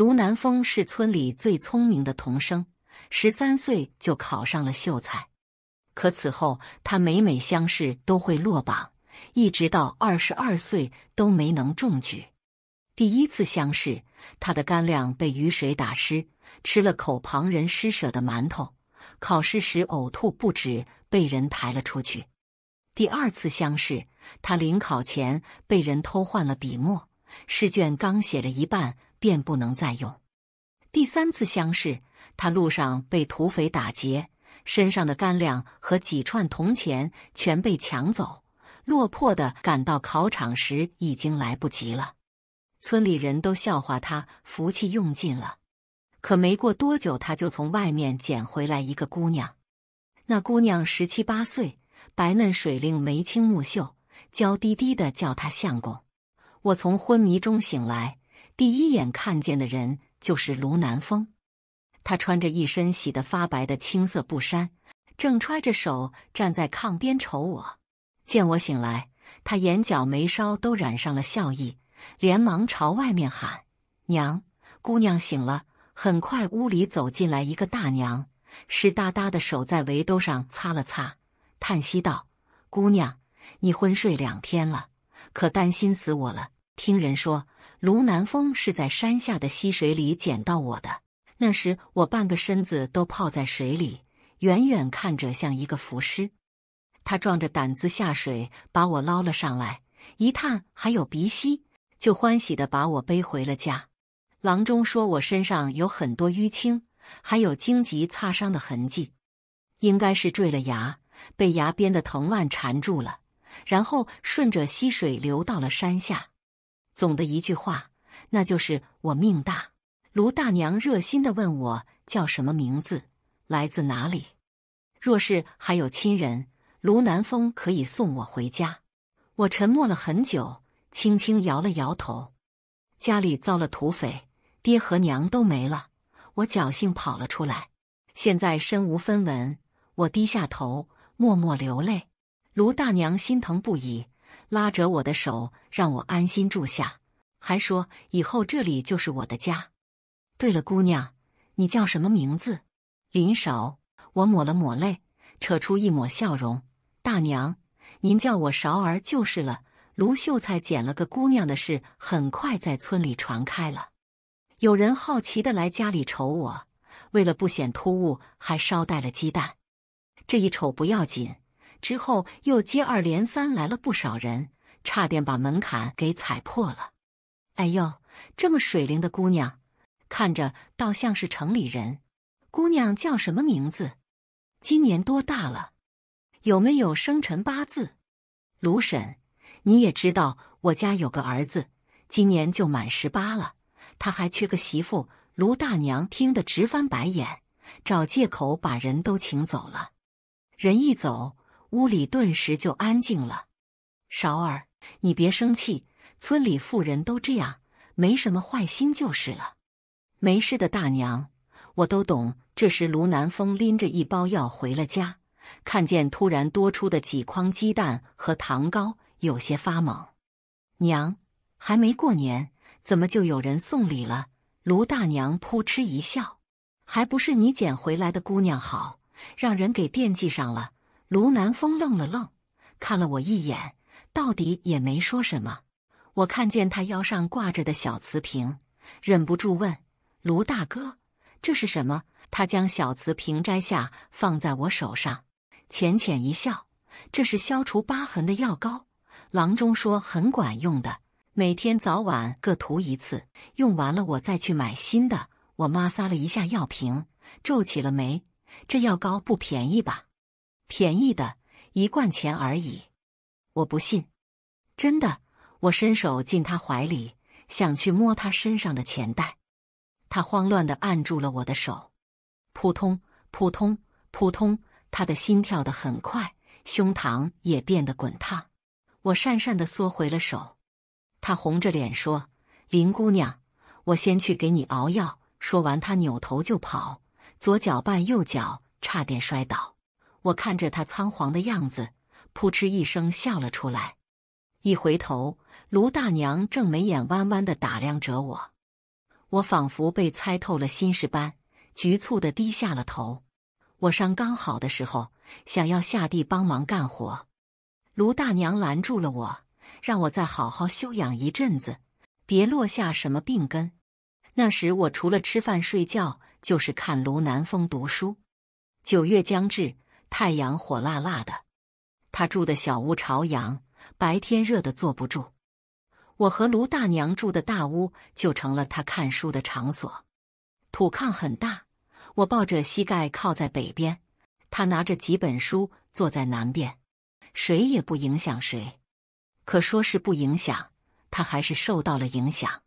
卢南风是村里最聪明的童生，十三岁就考上了秀才。可此后，他每每乡试都会落榜，一直到二十二岁都没能中举。第一次乡试，他的干粮被雨水打湿，吃了口旁人施舍的馒头，考试时呕吐不止，被人抬了出去。第二次乡试，他临考前被人偷换了笔墨，试卷刚写了一半。便不能再用。第三次相试，他路上被土匪打劫，身上的干粮和几串铜钱全被抢走，落魄的赶到考场时已经来不及了。村里人都笑话他福气用尽了。可没过多久，他就从外面捡回来一个姑娘。那姑娘十七八岁，白嫩水灵，眉清目秀，娇滴滴的叫他相公。我从昏迷中醒来。第一眼看见的人就是卢南风，他穿着一身洗得发白的青色布衫，正揣着手站在炕边瞅我。见我醒来，他眼角眉梢都染上了笑意，连忙朝外面喊：“娘，姑娘醒了。”很快，屋里走进来一个大娘，湿哒哒的手在围兜上擦了擦，叹息道：“姑娘，你昏睡两天了，可担心死我了。听人说。”卢南风是在山下的溪水里捡到我的。那时我半个身子都泡在水里，远远看着像一个浮尸。他壮着胆子下水，把我捞了上来，一探还有鼻息，就欢喜的把我背回了家。郎中说我身上有很多淤青，还有荆棘擦伤的痕迹，应该是坠了崖，被崖边的藤蔓缠住了，然后顺着溪水流到了山下。总的一句话，那就是我命大。卢大娘热心的问我叫什么名字，来自哪里。若是还有亲人，卢南风可以送我回家。我沉默了很久，轻轻摇了摇头。家里遭了土匪，爹和娘都没了，我侥幸跑了出来，现在身无分文。我低下头，默默流泪。卢大娘心疼不已。拉着我的手，让我安心住下，还说以后这里就是我的家。对了，姑娘，你叫什么名字？林少。我抹了抹泪，扯出一抹笑容。大娘，您叫我勺儿就是了。卢秀才捡了个姑娘的事很快在村里传开了，有人好奇的来家里瞅我，为了不显突兀，还捎带了鸡蛋。这一瞅不要紧。之后又接二连三来了不少人，差点把门槛给踩破了。哎呦，这么水灵的姑娘，看着倒像是城里人。姑娘叫什么名字？今年多大了？有没有生辰八字？卢婶，你也知道我家有个儿子，今年就满十八了，他还缺个媳妇。卢大娘听得直翻白眼，找借口把人都请走了。人一走。屋里顿时就安静了。勺儿，你别生气，村里妇人都这样，没什么坏心就是了。没事的大娘，我都懂。这时，卢南风拎着一包药回了家，看见突然多出的几筐鸡蛋和糖糕，有些发懵。娘，还没过年，怎么就有人送礼了？卢大娘扑哧一笑：“还不是你捡回来的姑娘好，让人给惦记上了。”卢南风愣了愣，看了我一眼，到底也没说什么。我看见他腰上挂着的小瓷瓶，忍不住问：“卢大哥，这是什么？”他将小瓷瓶摘下，放在我手上，浅浅一笑：“这是消除疤痕的药膏，郎中说很管用的，每天早晚各涂一次。用完了我再去买新的。”我妈撒了一下药瓶，皱起了眉：“这药膏不便宜吧？”便宜的一贯钱而已，我不信，真的。我伸手进他怀里，想去摸他身上的钱袋，他慌乱的按住了我的手。扑通扑通扑通，他的心跳得很快，胸膛也变得滚烫。我讪讪的缩回了手。他红着脸说：“林姑娘，我先去给你熬药。”说完，他扭头就跑，左脚绊右脚，差点摔倒。我看着他仓皇的样子，扑哧一声笑了出来。一回头，卢大娘正眉眼弯弯的打量着我。我仿佛被猜透了心事般，局促的低下了头。我伤刚好的时候，想要下地帮忙干活，卢大娘拦住了我，让我再好好休养一阵子，别落下什么病根。那时我除了吃饭睡觉，就是看卢南风读书。九月将至。太阳火辣辣的，他住的小屋朝阳，白天热的坐不住。我和卢大娘住的大屋就成了他看书的场所。土炕很大，我抱着膝盖靠在北边，他拿着几本书坐在南边，谁也不影响谁。可说是不影响，他还是受到了影响。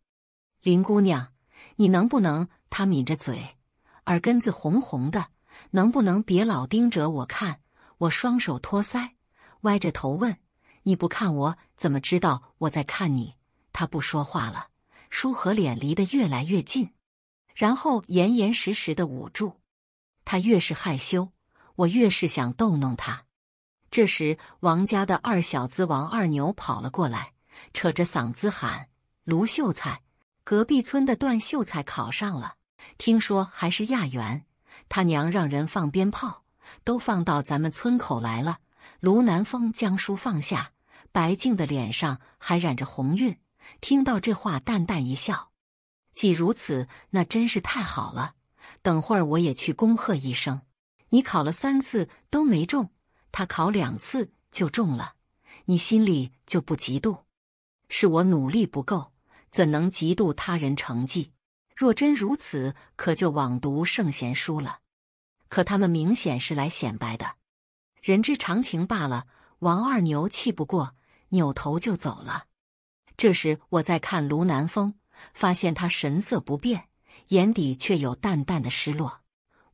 林姑娘，你能不能？他抿着嘴，耳根子红红的。能不能别老盯着我看？我双手托腮，歪着头问：“你不看我，怎么知道我在看你？”他不说话了，书和脸离得越来越近，然后严严实实的捂住。他越是害羞，我越是想逗弄他。这时，王家的二小子王二牛跑了过来，扯着嗓子喊：“卢秀才，隔壁村的段秀才考上了，听说还是亚元。”他娘让人放鞭炮，都放到咱们村口来了。卢南风将书放下，白净的脸上还染着红晕。听到这话，淡淡一笑：“既如此，那真是太好了。等会儿我也去恭贺一声。你考了三次都没中，他考两次就中了，你心里就不嫉妒？是我努力不够，怎能嫉妒他人成绩？”若真如此，可就枉读圣贤书了。可他们明显是来显摆的，人之常情罢了。王二牛气不过，扭头就走了。这时我在看卢南风，发现他神色不变，眼底却有淡淡的失落。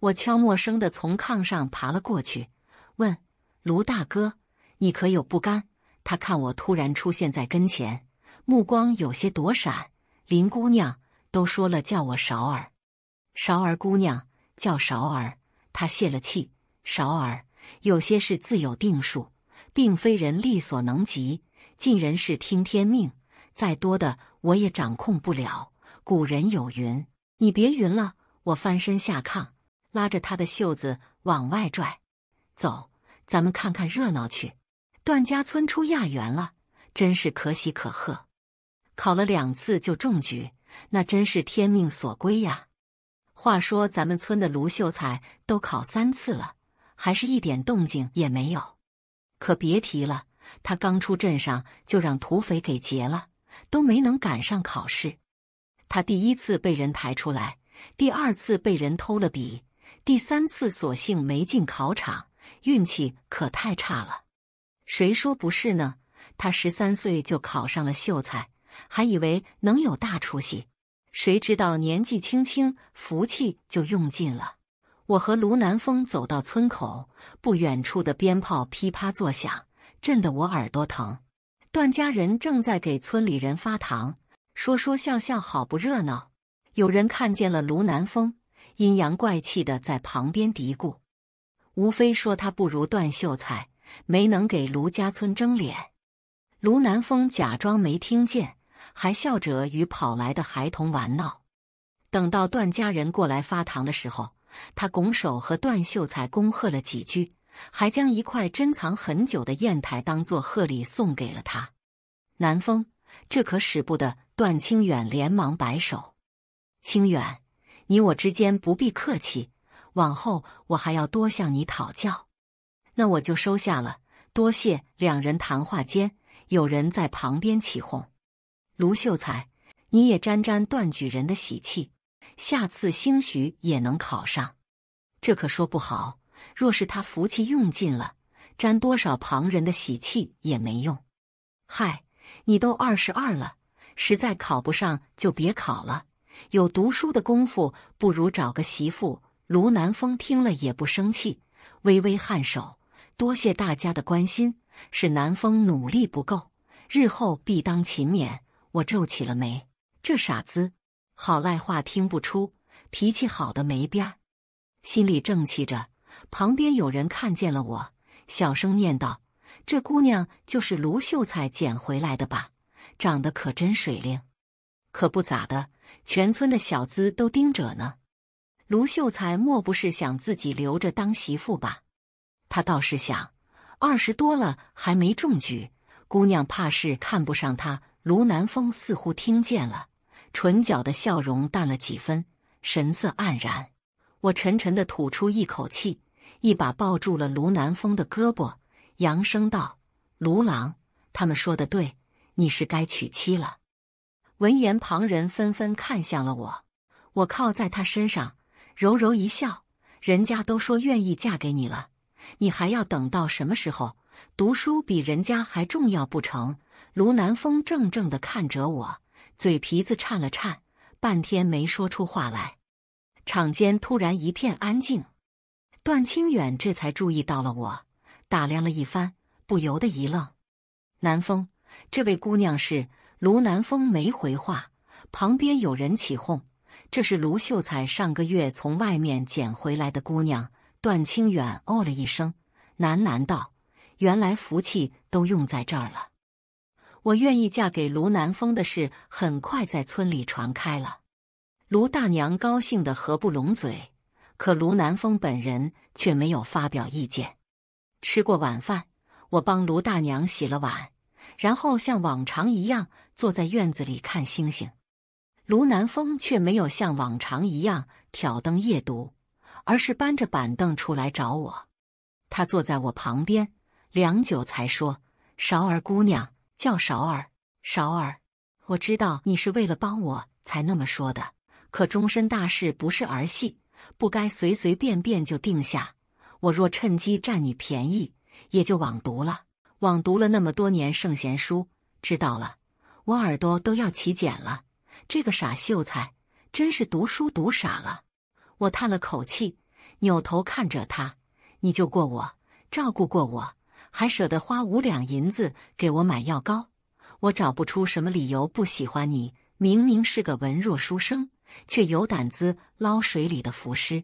我悄默声的从炕上爬了过去，问卢大哥：“你可有不甘？”他看我突然出现在跟前，目光有些躲闪。林姑娘。都说了叫我勺儿，勺儿姑娘叫勺儿。她泄了气。勺儿，有些事自有定数，并非人力所能及。尽人事，听天命。再多的我也掌控不了。古人有云：“你别云了。”我翻身下炕，拉着他的袖子往外拽：“走，咱们看看热闹去。段家村出亚元了，真是可喜可贺。考了两次就中举。”那真是天命所归呀！话说咱们村的卢秀才都考三次了，还是一点动静也没有。可别提了，他刚出镇上就让土匪给劫了，都没能赶上考试。他第一次被人抬出来，第二次被人偷了笔，第三次索性没进考场，运气可太差了。谁说不是呢？他十三岁就考上了秀才。还以为能有大出息，谁知道年纪轻轻福气就用尽了。我和卢南风走到村口，不远处的鞭炮噼啪作响，震得我耳朵疼。段家人正在给村里人发糖，说说笑笑，好不热闹。有人看见了卢南风，阴阳怪气的在旁边嘀咕：“无非说他不如段秀才，没能给卢家村争脸。”卢南风假装没听见。还笑着与跑来的孩童玩闹，等到段家人过来发糖的时候，他拱手和段秀才恭贺了几句，还将一块珍藏很久的砚台当做贺礼送给了他。南风，这可使不得！段清远连忙摆手：“清远，你我之间不必客气，往后我还要多向你讨教。”那我就收下了，多谢。两人谈话间，有人在旁边起哄。卢秀才，你也沾沾断举人的喜气，下次兴许也能考上，这可说不好。若是他福气用尽了，沾多少旁人的喜气也没用。嗨，你都二十二了，实在考不上就别考了，有读书的功夫，不如找个媳妇。卢南风听了也不生气，微微颔首，多谢大家的关心。是南风努力不够，日后必当勤勉。我皱起了眉，这傻子好赖话听不出，脾气好的没边儿。心里正气着，旁边有人看见了我，小声念道：“这姑娘就是卢秀才捡回来的吧？长得可真水灵，可不咋的，全村的小资都盯着呢。卢秀才莫不是想自己留着当媳妇吧？他倒是想，二十多了还没中举，姑娘怕是看不上他。”卢南风似乎听见了，唇角的笑容淡了几分，神色黯然。我沉沉的吐出一口气，一把抱住了卢南风的胳膊，扬声道：“卢郎，他们说的对，你是该娶妻了。”闻言，旁人纷纷看向了我。我靠在他身上，柔柔一笑：“人家都说愿意嫁给你了，你还要等到什么时候？读书比人家还重要不成？”卢南风怔怔地看着我，嘴皮子颤了颤，半天没说出话来。场间突然一片安静，段清远这才注意到了我，打量了一番，不由得一愣：“南风，这位姑娘是？”卢南风没回话。旁边有人起哄：“这是卢秀才上个月从外面捡回来的姑娘。”段清远哦了一声，喃喃道：“原来福气都用在这儿了。”我愿意嫁给卢南风的事很快在村里传开了，卢大娘高兴得合不拢嘴，可卢南风本人却没有发表意见。吃过晚饭，我帮卢大娘洗了碗，然后像往常一样坐在院子里看星星。卢南风却没有像往常一样挑灯夜读，而是搬着板凳出来找我。他坐在我旁边，良久才说：“勺儿姑娘。”叫勺儿，勺儿，我知道你是为了帮我才那么说的。可终身大事不是儿戏，不该随随便便就定下。我若趁机占你便宜，也就枉读了，枉读了那么多年圣贤书。知道了，我耳朵都要起茧了。这个傻秀才，真是读书读傻了。我叹了口气，扭头看着他，你救过我，照顾过我。还舍得花五两银子给我买药膏，我找不出什么理由不喜欢你。明明是个文弱书生，却有胆子捞水里的浮尸；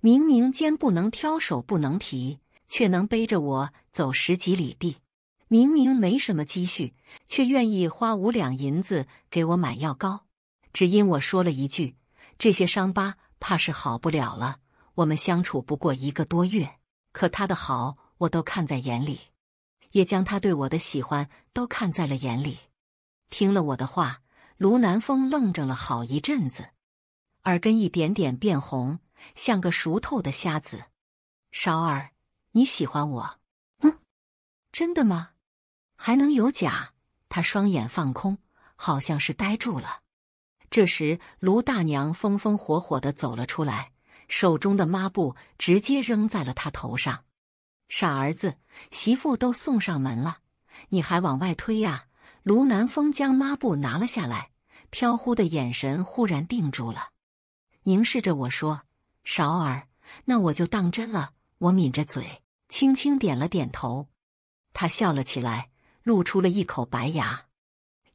明明肩不能挑，手不能提，却能背着我走十几里地；明明没什么积蓄，却愿意花五两银子给我买药膏，只因我说了一句：“这些伤疤怕是好不了了。”我们相处不过一个多月，可他的好。我都看在眼里，也将他对我的喜欢都看在了眼里。听了我的话，卢南风愣怔了好一阵子，耳根一点点变红，像个熟透的虾子。韶儿，你喜欢我？嗯，真的吗？还能有假？他双眼放空，好像是呆住了。这时，卢大娘风风火火的走了出来，手中的抹布直接扔在了他头上。傻儿子，媳妇都送上门了，你还往外推呀？卢南风将抹布拿了下来，飘忽的眼神忽然定住了，凝视着我说：“勺儿，那我就当真了。”我抿着嘴，轻轻点了点头。他笑了起来，露出了一口白牙，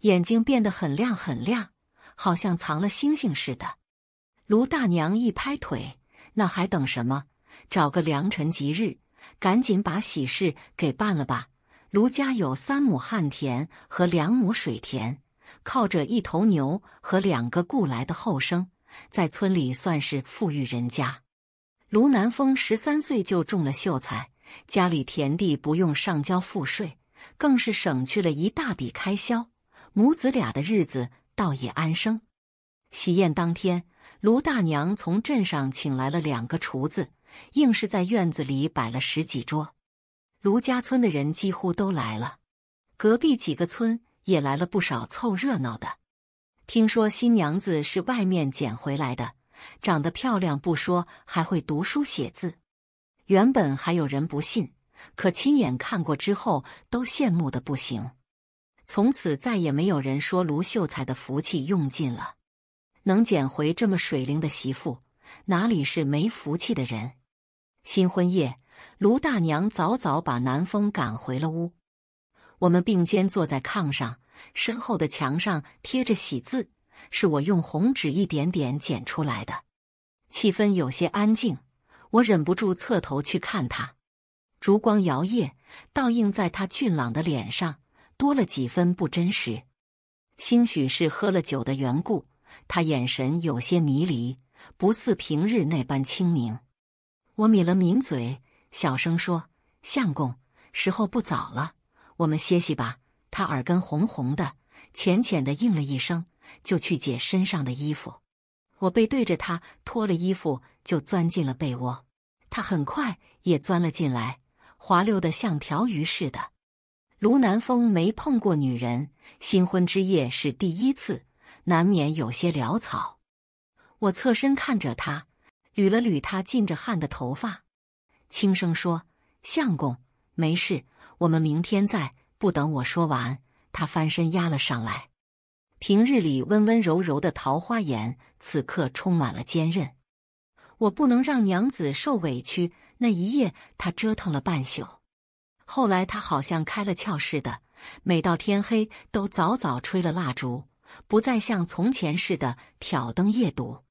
眼睛变得很亮很亮，好像藏了星星似的。卢大娘一拍腿：“那还等什么？找个良辰吉日。”赶紧把喜事给办了吧！卢家有三亩旱田和两亩水田，靠着一头牛和两个雇来的后生，在村里算是富裕人家。卢南风十三岁就中了秀才，家里田地不用上交赋税，更是省去了一大笔开销，母子俩的日子倒也安生。喜宴当天，卢大娘从镇上请来了两个厨子。硬是在院子里摆了十几桌，卢家村的人几乎都来了，隔壁几个村也来了不少凑热闹的。听说新娘子是外面捡回来的，长得漂亮不说，还会读书写字。原本还有人不信，可亲眼看过之后都羡慕的不行。从此再也没有人说卢秀才的福气用尽了，能捡回这么水灵的媳妇，哪里是没福气的人？新婚夜，卢大娘早早把南风赶回了屋。我们并肩坐在炕上，身后的墙上贴着喜字，是我用红纸一点点剪出来的。气氛有些安静，我忍不住侧头去看他。烛光摇曳，倒映在他俊朗的脸上，多了几分不真实。兴许是喝了酒的缘故，他眼神有些迷离，不似平日那般清明。我抿了抿嘴，小声说：“相公，时候不早了，我们歇息吧。”他耳根红红的，浅浅的应了一声，就去解身上的衣服。我背对着他脱了衣服，就钻进了被窝。他很快也钻了进来，滑溜的像条鱼似的。卢南风没碰过女人，新婚之夜是第一次，难免有些潦草。我侧身看着他。捋了捋他浸着汗的头发，轻声说：“相公，没事，我们明天再。”不等我说完，他翻身压了上来。平日里温温柔柔的桃花眼，此刻充满了坚韧。我不能让娘子受委屈。那一夜，他折腾了半宿。后来，他好像开了窍似的，每到天黑都早早吹了蜡烛，不再像从前似的挑灯夜读。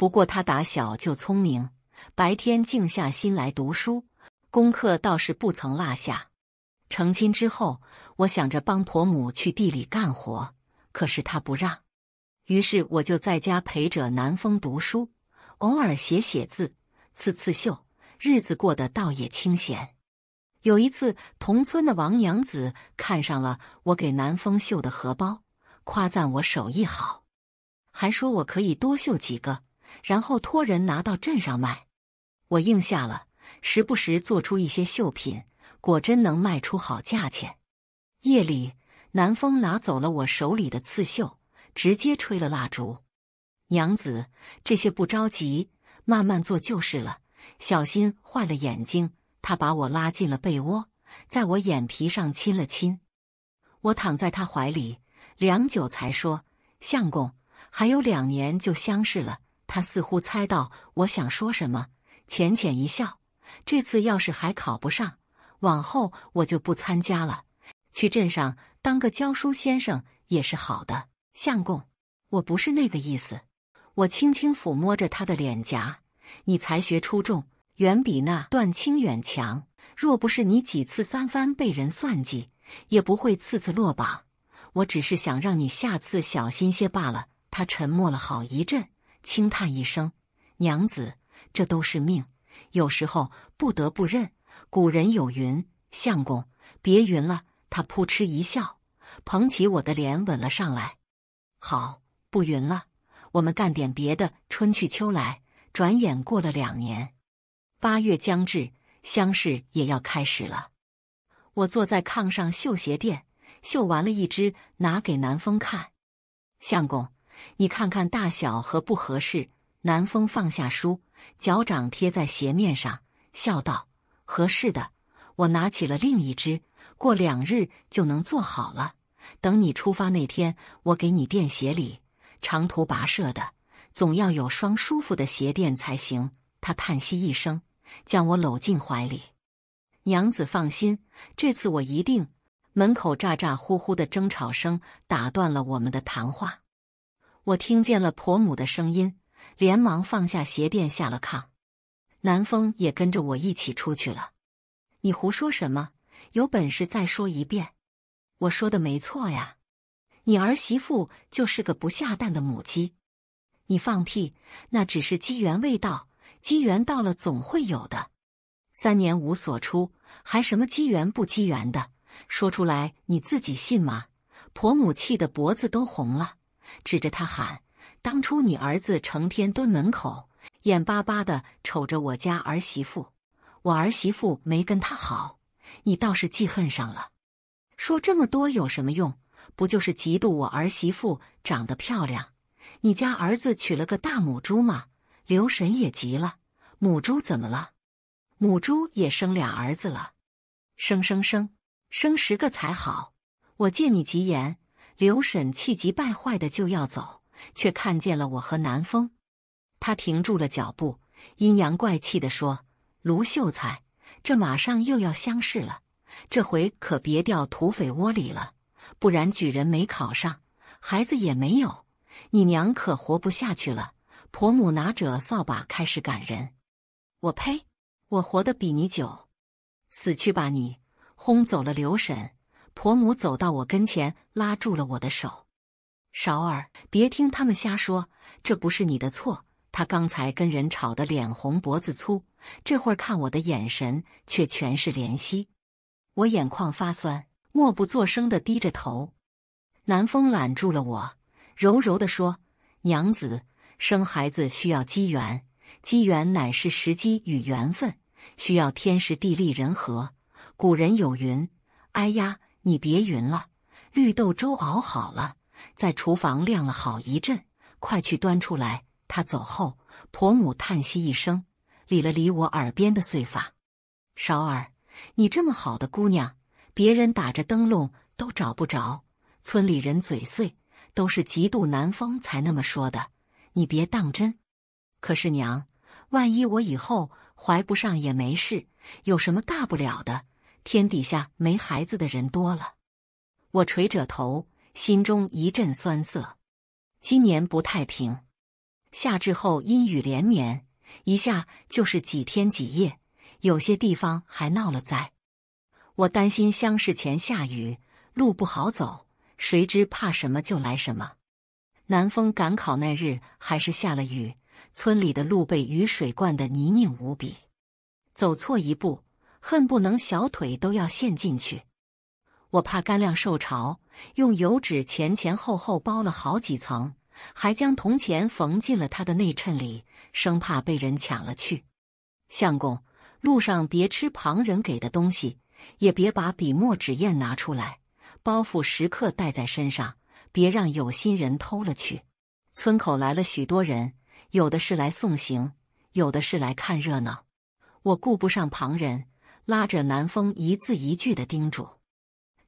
不过他打小就聪明，白天静下心来读书，功课倒是不曾落下。成亲之后，我想着帮婆母去地里干活，可是她不让，于是我就在家陪着南风读书，偶尔写写字、刺刺绣，日子过得倒也清闲。有一次，同村的王娘子看上了我给南风绣的荷包，夸赞我手艺好，还说我可以多绣几个。然后托人拿到镇上卖，我应下了。时不时做出一些绣品，果真能卖出好价钱。夜里，南风拿走了我手里的刺绣，直接吹了蜡烛。娘子，这些不着急，慢慢做就是了，小心坏了眼睛。他把我拉进了被窝，在我眼皮上亲了亲。我躺在他怀里，良久才说：“相公，还有两年就相视了。”他似乎猜到我想说什么，浅浅一笑。这次要是还考不上，往后我就不参加了。去镇上当个教书先生也是好的，相公，我不是那个意思。我轻轻抚摸着他的脸颊，你才学出众，远比那段清远强。若不是你几次三番被人算计，也不会次次落榜。我只是想让你下次小心些罢了。他沉默了好一阵。轻叹一声：“娘子，这都是命，有时候不得不认。”古人有云：“相公，别云了。”他扑哧一笑，捧起我的脸，吻了上来。好，不云了，我们干点别的。春去秋来，转眼过了两年，八月将至，乡试也要开始了。我坐在炕上绣鞋垫，绣完了一只，拿给南风看：“相公。”你看看大小合不合适？南风放下书，脚掌贴在鞋面上，笑道：“合适的。”我拿起了另一只，过两日就能做好了。等你出发那天，我给你垫鞋里。长途跋涉的，总要有双舒服的鞋垫才行。他叹息一声，将我搂进怀里。娘子放心，这次我一定。门口咋咋呼呼的争吵声打断了我们的谈话。我听见了婆母的声音，连忙放下鞋垫下了炕。南风也跟着我一起出去了。你胡说什么？有本事再说一遍。我说的没错呀。你儿媳妇就是个不下蛋的母鸡。你放屁！那只是机缘未到，机缘到了总会有的。三年无所出，还什么机缘不机缘的？说出来你自己信吗？婆母气得脖子都红了。指着他喊：“当初你儿子成天蹲门口，眼巴巴的瞅着我家儿媳妇，我儿媳妇没跟他好，你倒是记恨上了。说这么多有什么用？不就是嫉妒我儿媳妇长得漂亮？你家儿子娶了个大母猪吗？”刘神也急了：“母猪怎么了？母猪也生俩儿子了，生生生生十个才好。我借你吉言。”刘婶气急败坏的就要走，却看见了我和南风，他停住了脚步，阴阳怪气的说：“卢秀才，这马上又要乡试了，这回可别掉土匪窝里了，不然举人没考上，孩子也没有，你娘可活不下去了。”婆母拿着扫把开始赶人，我呸，我活的比你久，死去吧你！轰走了刘婶。婆母走到我跟前，拉住了我的手：“韶儿，别听他们瞎说，这不是你的错。他刚才跟人吵得脸红脖子粗，这会儿看我的眼神却全是怜惜。”我眼眶发酸，默不作声的低着头。南风揽住了我，柔柔的说：“娘子，生孩子需要机缘，机缘乃是时机与缘分，需要天时地利人和。古人有云：，哎呀。”你别晕了，绿豆粥熬好了，在厨房晾了好一阵，快去端出来。他走后，婆母叹息一声，理了理我耳边的碎发：“韶儿，你这么好的姑娘，别人打着灯笼都找不着。村里人嘴碎，都是嫉妒南风才那么说的，你别当真。可是娘，万一我以后怀不上也没事，有什么大不了的？”天底下没孩子的人多了，我垂着头，心中一阵酸涩。今年不太平，夏至后阴雨连绵，一下就是几天几夜，有些地方还闹了灾。我担心乡试前下雨，路不好走。谁知怕什么就来什么，南风赶考那日还是下了雨，村里的路被雨水灌得泥泞无比，走错一步。恨不能小腿都要陷进去。我怕干粮受潮，用油纸前前后后包了好几层，还将铜钱缝进了它的内衬里，生怕被人抢了去。相公，路上别吃旁人给的东西，也别把笔墨纸砚拿出来，包袱时刻带在身上，别让有心人偷了去。村口来了许多人，有的是来送行，有的是来看热闹。我顾不上旁人。拉着南风，一字一句的叮嘱。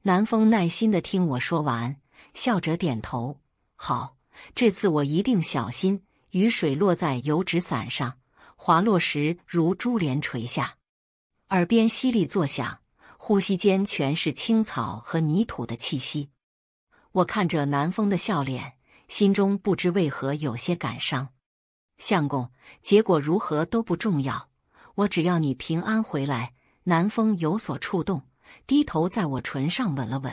南风耐心的听我说完，笑着点头：“好，这次我一定小心。”雨水落在油纸伞上，滑落时如珠帘垂下，耳边淅沥作响，呼吸间全是青草和泥土的气息。我看着南风的笑脸，心中不知为何有些感伤。相公，结果如何都不重要，我只要你平安回来。南风有所触动，低头在我唇上吻了吻。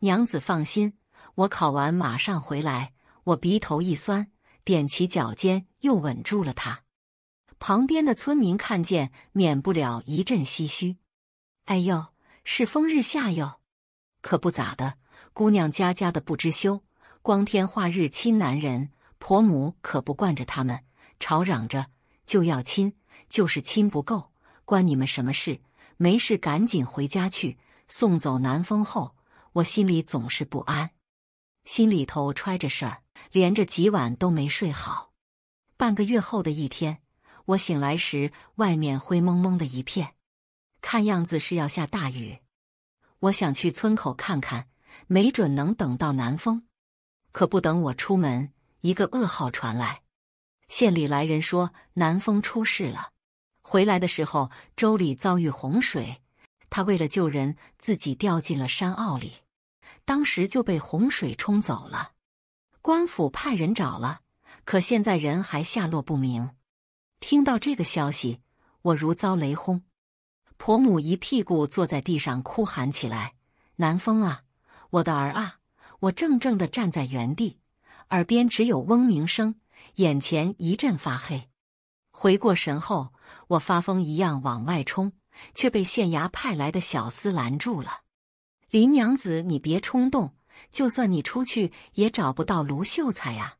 娘子放心，我考完马上回来。我鼻头一酸，踮起脚尖又吻住了他。旁边的村民看见，免不了一阵唏嘘：“哎呦，世风日下哟！可不咋的，姑娘家家的不知羞，光天化日亲男人，婆母可不惯着他们，吵嚷着就要亲，就是亲不够。”关你们什么事？没事，赶紧回家去。送走南风后，我心里总是不安，心里头揣着事儿，连着几晚都没睡好。半个月后的一天，我醒来时，外面灰蒙蒙的一片，看样子是要下大雨。我想去村口看看，没准能等到南风。可不等我出门，一个噩耗传来：县里来人说南风出事了。回来的时候，州里遭遇洪水，他为了救人，自己掉进了山坳里，当时就被洪水冲走了。官府派人找了，可现在人还下落不明。听到这个消息，我如遭雷轰，婆母一屁股坐在地上哭喊起来：“南风啊，我的儿啊！”我怔怔的站在原地，耳边只有嗡鸣声，眼前一阵发黑。回过神后，我发疯一样往外冲，却被县衙派来的小厮拦住了。林娘子，你别冲动，就算你出去也找不到卢秀才呀。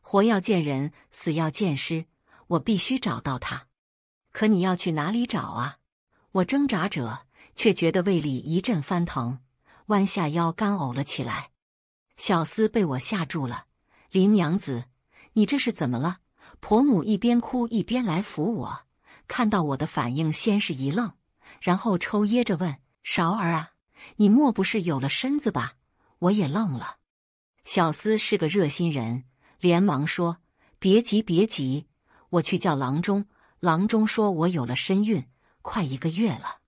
活要见人，死要见尸，我必须找到他。可你要去哪里找啊？我挣扎着，却觉得胃里一阵翻腾，弯下腰干呕了起来。小厮被我吓住了，林娘子，你这是怎么了？婆母一边哭一边来扶我，看到我的反应，先是一愣，然后抽噎着问：“勺儿啊，你莫不是有了身子吧？”我也愣了。小厮是个热心人，连忙说：“别急，别急，我去叫郎中。”郎中说我有了身孕，快一个月了，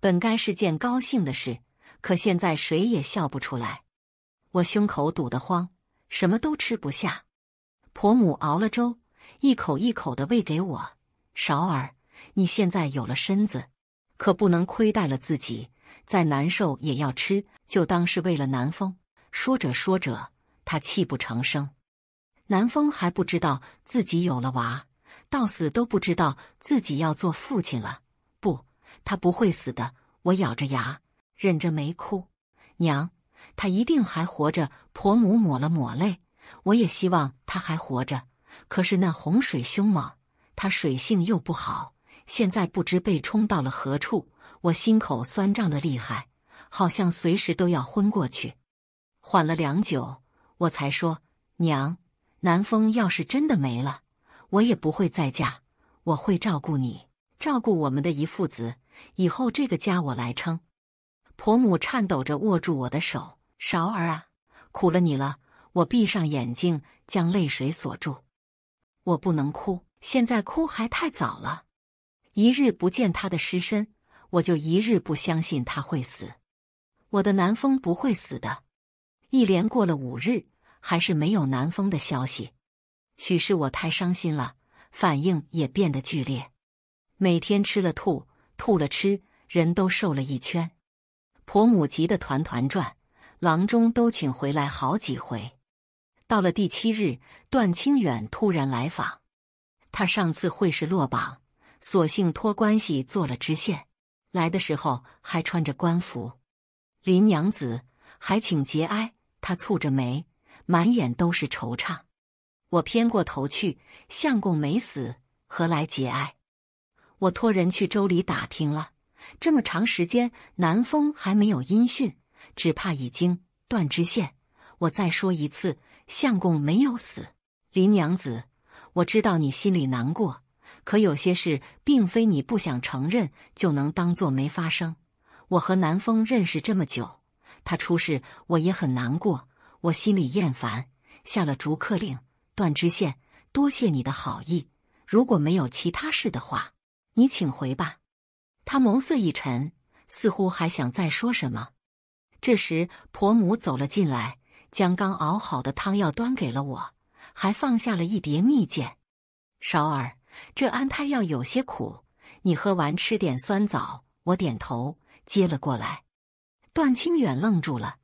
本该是件高兴的事，可现在谁也笑不出来。我胸口堵得慌，什么都吃不下。婆母熬了粥。一口一口的喂给我，勺儿，你现在有了身子，可不能亏待了自己。再难受也要吃，就当是为了南风。说着说着，他泣不成声。南风还不知道自己有了娃，到死都不知道自己要做父亲了。不，他不会死的。我咬着牙忍着没哭。娘，他一定还活着。婆母抹了抹泪，我也希望他还活着。可是那洪水凶猛，他水性又不好，现在不知被冲到了何处。我心口酸胀的厉害，好像随时都要昏过去。缓了良久，我才说：“娘，南风要是真的没了，我也不会再嫁。我会照顾你，照顾我们的一父子，以后这个家我来撑。”婆母颤抖着握住我的手：“勺儿啊，苦了你了。”我闭上眼睛，将泪水锁住。我不能哭，现在哭还太早了。一日不见他的尸身，我就一日不相信他会死。我的南风不会死的。一连过了五日，还是没有南风的消息。许是我太伤心了，反应也变得剧烈。每天吃了吐，吐了吃，人都瘦了一圈。婆母急得团团转，郎中都请回来好几回。到了第七日，段清远突然来访。他上次会试落榜，索性托关系做了知县。来的时候还穿着官服。林娘子，还请节哀。他蹙着眉，满眼都是惆怅。我偏过头去，相公没死，何来节哀？我托人去州里打听了，这么长时间，南风还没有音讯，只怕已经断知县。我再说一次。相公没有死，林娘子，我知道你心里难过，可有些事并非你不想承认就能当做没发生。我和南风认识这么久，他出事我也很难过，我心里厌烦，下了逐客令。段知县，多谢你的好意，如果没有其他事的话，你请回吧。他眸色一沉，似乎还想再说什么。这时，婆母走了进来。将刚熬好的汤药端给了我，还放下了一碟蜜饯。勺儿，这安胎药有些苦，你喝完吃点酸枣。我点头接了过来。段清远愣住了。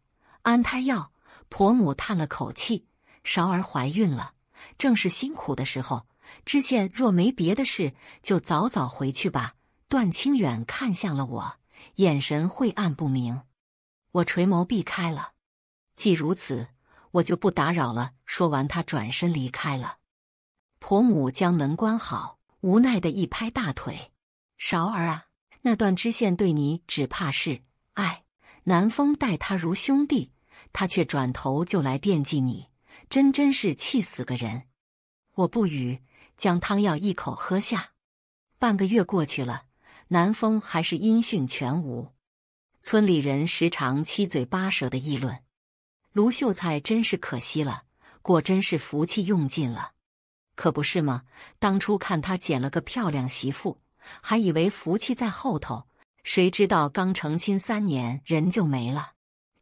安胎药，婆母叹了口气：“勺儿怀孕了，正是辛苦的时候。知县若没别的事，就早早回去吧。”段清远看向了我，眼神晦暗不明。我垂眸避开了。既如此，我就不打扰了。说完，他转身离开了。婆母将门关好，无奈的一拍大腿：“韶儿啊，那段知县对你只怕是……哎，南风待他如兄弟，他却转头就来惦记你，真真是气死个人！”我不语，将汤药一口喝下。半个月过去了，南风还是音讯全无。村里人时常七嘴八舌的议论。卢秀才真是可惜了，果真是福气用尽了，可不是吗？当初看他捡了个漂亮媳妇，还以为福气在后头，谁知道刚成亲三年人就没了。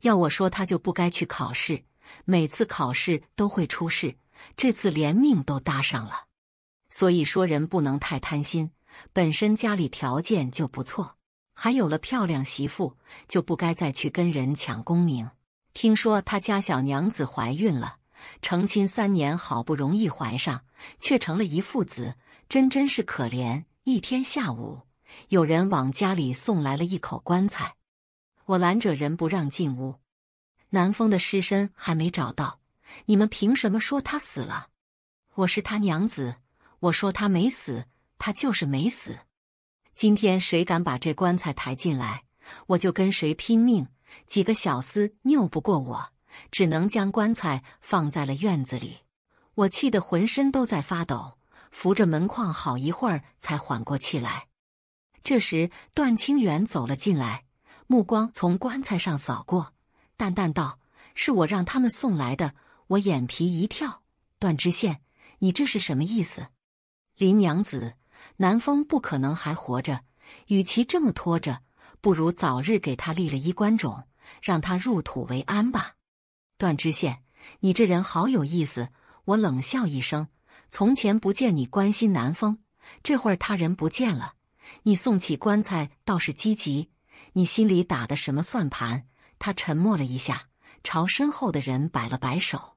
要我说，他就不该去考试，每次考试都会出事，这次连命都搭上了。所以说，人不能太贪心，本身家里条件就不错，还有了漂亮媳妇，就不该再去跟人抢功名。听说他家小娘子怀孕了，成亲三年好不容易怀上，却成了一父子，真真是可怜。一天下午，有人往家里送来了一口棺材，我拦着人不让进屋。南风的尸身还没找到，你们凭什么说他死了？我是他娘子，我说他没死，他就是没死。今天谁敢把这棺材抬进来，我就跟谁拼命。几个小厮拗不过我，只能将棺材放在了院子里。我气得浑身都在发抖，扶着门框好一会儿才缓过气来。这时段清远走了进来，目光从棺材上扫过，淡淡道：“是我让他们送来的。”我眼皮一跳，段知县，你这是什么意思？林娘子，南风不可能还活着，与其这么拖着。不如早日给他立了衣冠冢，让他入土为安吧。段知县，你这人好有意思。我冷笑一声，从前不见你关心南风，这会儿他人不见了，你送起棺材倒是积极。你心里打的什么算盘？他沉默了一下，朝身后的人摆了摆手。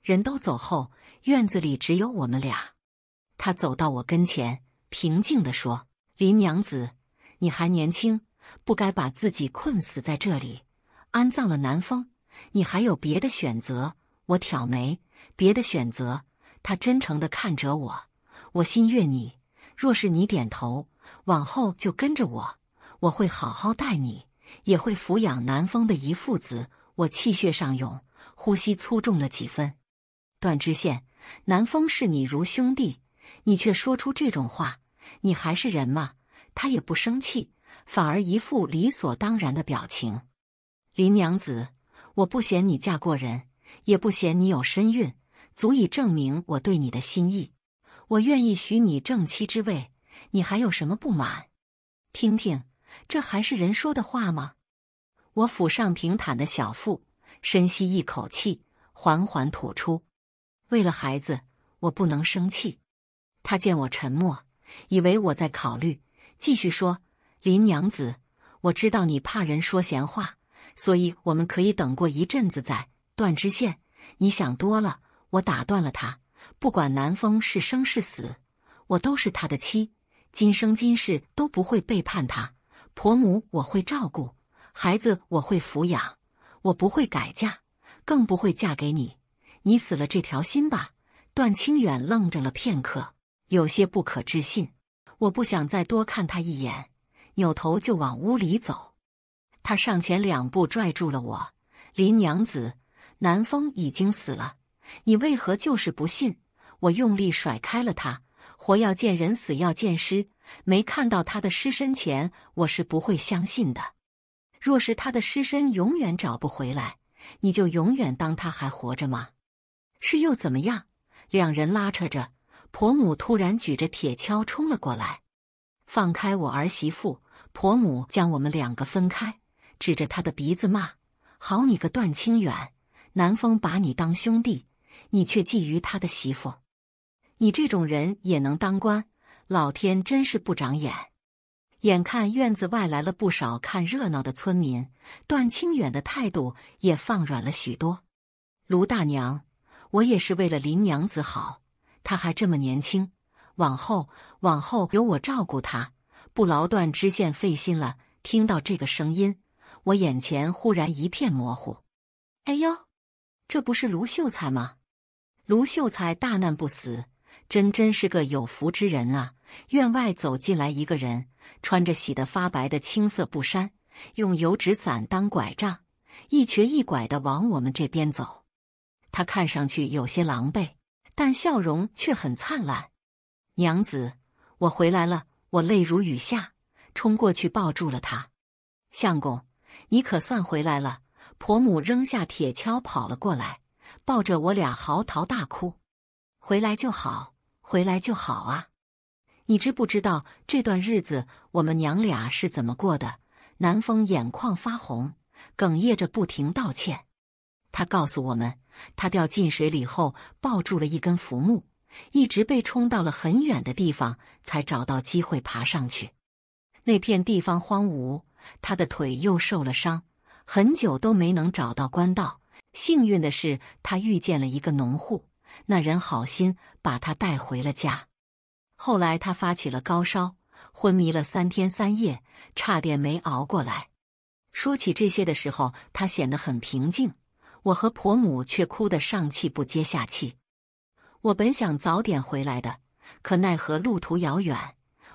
人都走后，院子里只有我们俩。他走到我跟前，平静地说：“林娘子，你还年轻。”不该把自己困死在这里，安葬了南风，你还有别的选择？我挑眉，别的选择。他真诚地看着我，我心悦你。若是你点头，往后就跟着我，我会好好待你，也会抚养南风的一父子。我气血上涌，呼吸粗重了几分。段知县，南风视你如兄弟，你却说出这种话，你还是人吗？他也不生气。反而一副理所当然的表情，林娘子，我不嫌你嫁过人，也不嫌你有身孕，足以证明我对你的心意。我愿意许你正妻之位，你还有什么不满？听听，这还是人说的话吗？我抚上平坦的小腹，深吸一口气，缓缓吐出。为了孩子，我不能生气。他见我沉默，以为我在考虑，继续说。林娘子，我知道你怕人说闲话，所以我们可以等过一阵子再。段知县，你想多了。我打断了他。不管南风是生是死，我都是他的妻，今生今世都不会背叛他。婆母我会照顾，孩子我会抚养，我不会改嫁，更不会嫁给你。你死了这条心吧。段清远愣怔了片刻，有些不可置信。我不想再多看他一眼。扭头就往屋里走，他上前两步拽住了我。林娘子，南风已经死了，你为何就是不信？我用力甩开了他。活要见人，死要见尸，没看到他的尸身前，我是不会相信的。若是他的尸身永远找不回来，你就永远当他还活着吗？是又怎么样？两人拉扯着，婆母突然举着铁锹冲了过来。放开我儿媳妇！婆母将我们两个分开，指着他的鼻子骂：“好你个段清远，南风把你当兄弟，你却觊觎他的媳妇，你这种人也能当官？老天真是不长眼！”眼看院子外来了不少看热闹的村民，段清远的态度也放软了许多。卢大娘，我也是为了林娘子好，她还这么年轻。往后，往后由我照顾他，不劳段知县费心了。听到这个声音，我眼前忽然一片模糊。哎呦，这不是卢秀才吗？卢秀才大难不死，真真是个有福之人啊！院外走进来一个人，穿着洗得发白的青色布衫，用油纸伞当拐杖，一瘸一拐的往我们这边走。他看上去有些狼狈，但笑容却很灿烂。娘子，我回来了，我泪如雨下，冲过去抱住了他。相公，你可算回来了！婆母扔下铁锹跑了过来，抱着我俩嚎啕大哭。回来就好，回来就好啊！你知不知道这段日子我们娘俩是怎么过的？南风眼眶发红，哽咽着不停道歉。他告诉我们，他掉进水里后抱住了一根浮木。一直被冲到了很远的地方，才找到机会爬上去。那片地方荒芜，他的腿又受了伤，很久都没能找到官道。幸运的是，他遇见了一个农户，那人好心把他带回了家。后来他发起了高烧，昏迷了三天三夜，差点没熬过来。说起这些的时候，他显得很平静，我和婆母却哭得上气不接下气。我本想早点回来的，可奈何路途遥远，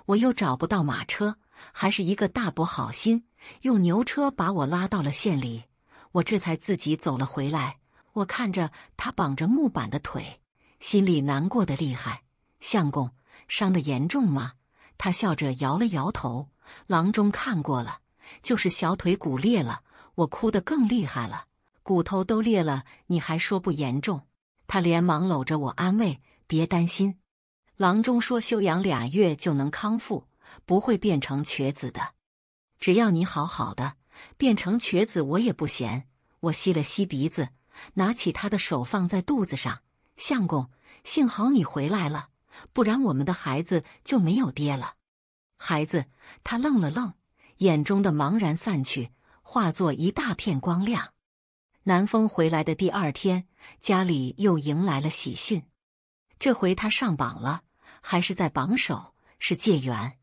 我又找不到马车，还是一个大伯好心用牛车把我拉到了县里，我这才自己走了回来。我看着他绑着木板的腿，心里难过的厉害。相公，伤得严重吗？他笑着摇了摇头。郎中看过了，就是小腿骨裂了。我哭得更厉害了，骨头都裂了，你还说不严重？他连忙搂着我安慰：“别担心，郎中说休养俩月就能康复，不会变成瘸子的。只要你好好的，变成瘸子我也不嫌。”我吸了吸鼻子，拿起他的手放在肚子上：“相公，幸好你回来了，不然我们的孩子就没有爹了。”孩子，他愣了愣，眼中的茫然散去，化作一大片光亮。南风回来的第二天。家里又迎来了喜讯，这回他上榜了，还是在榜首，是界元。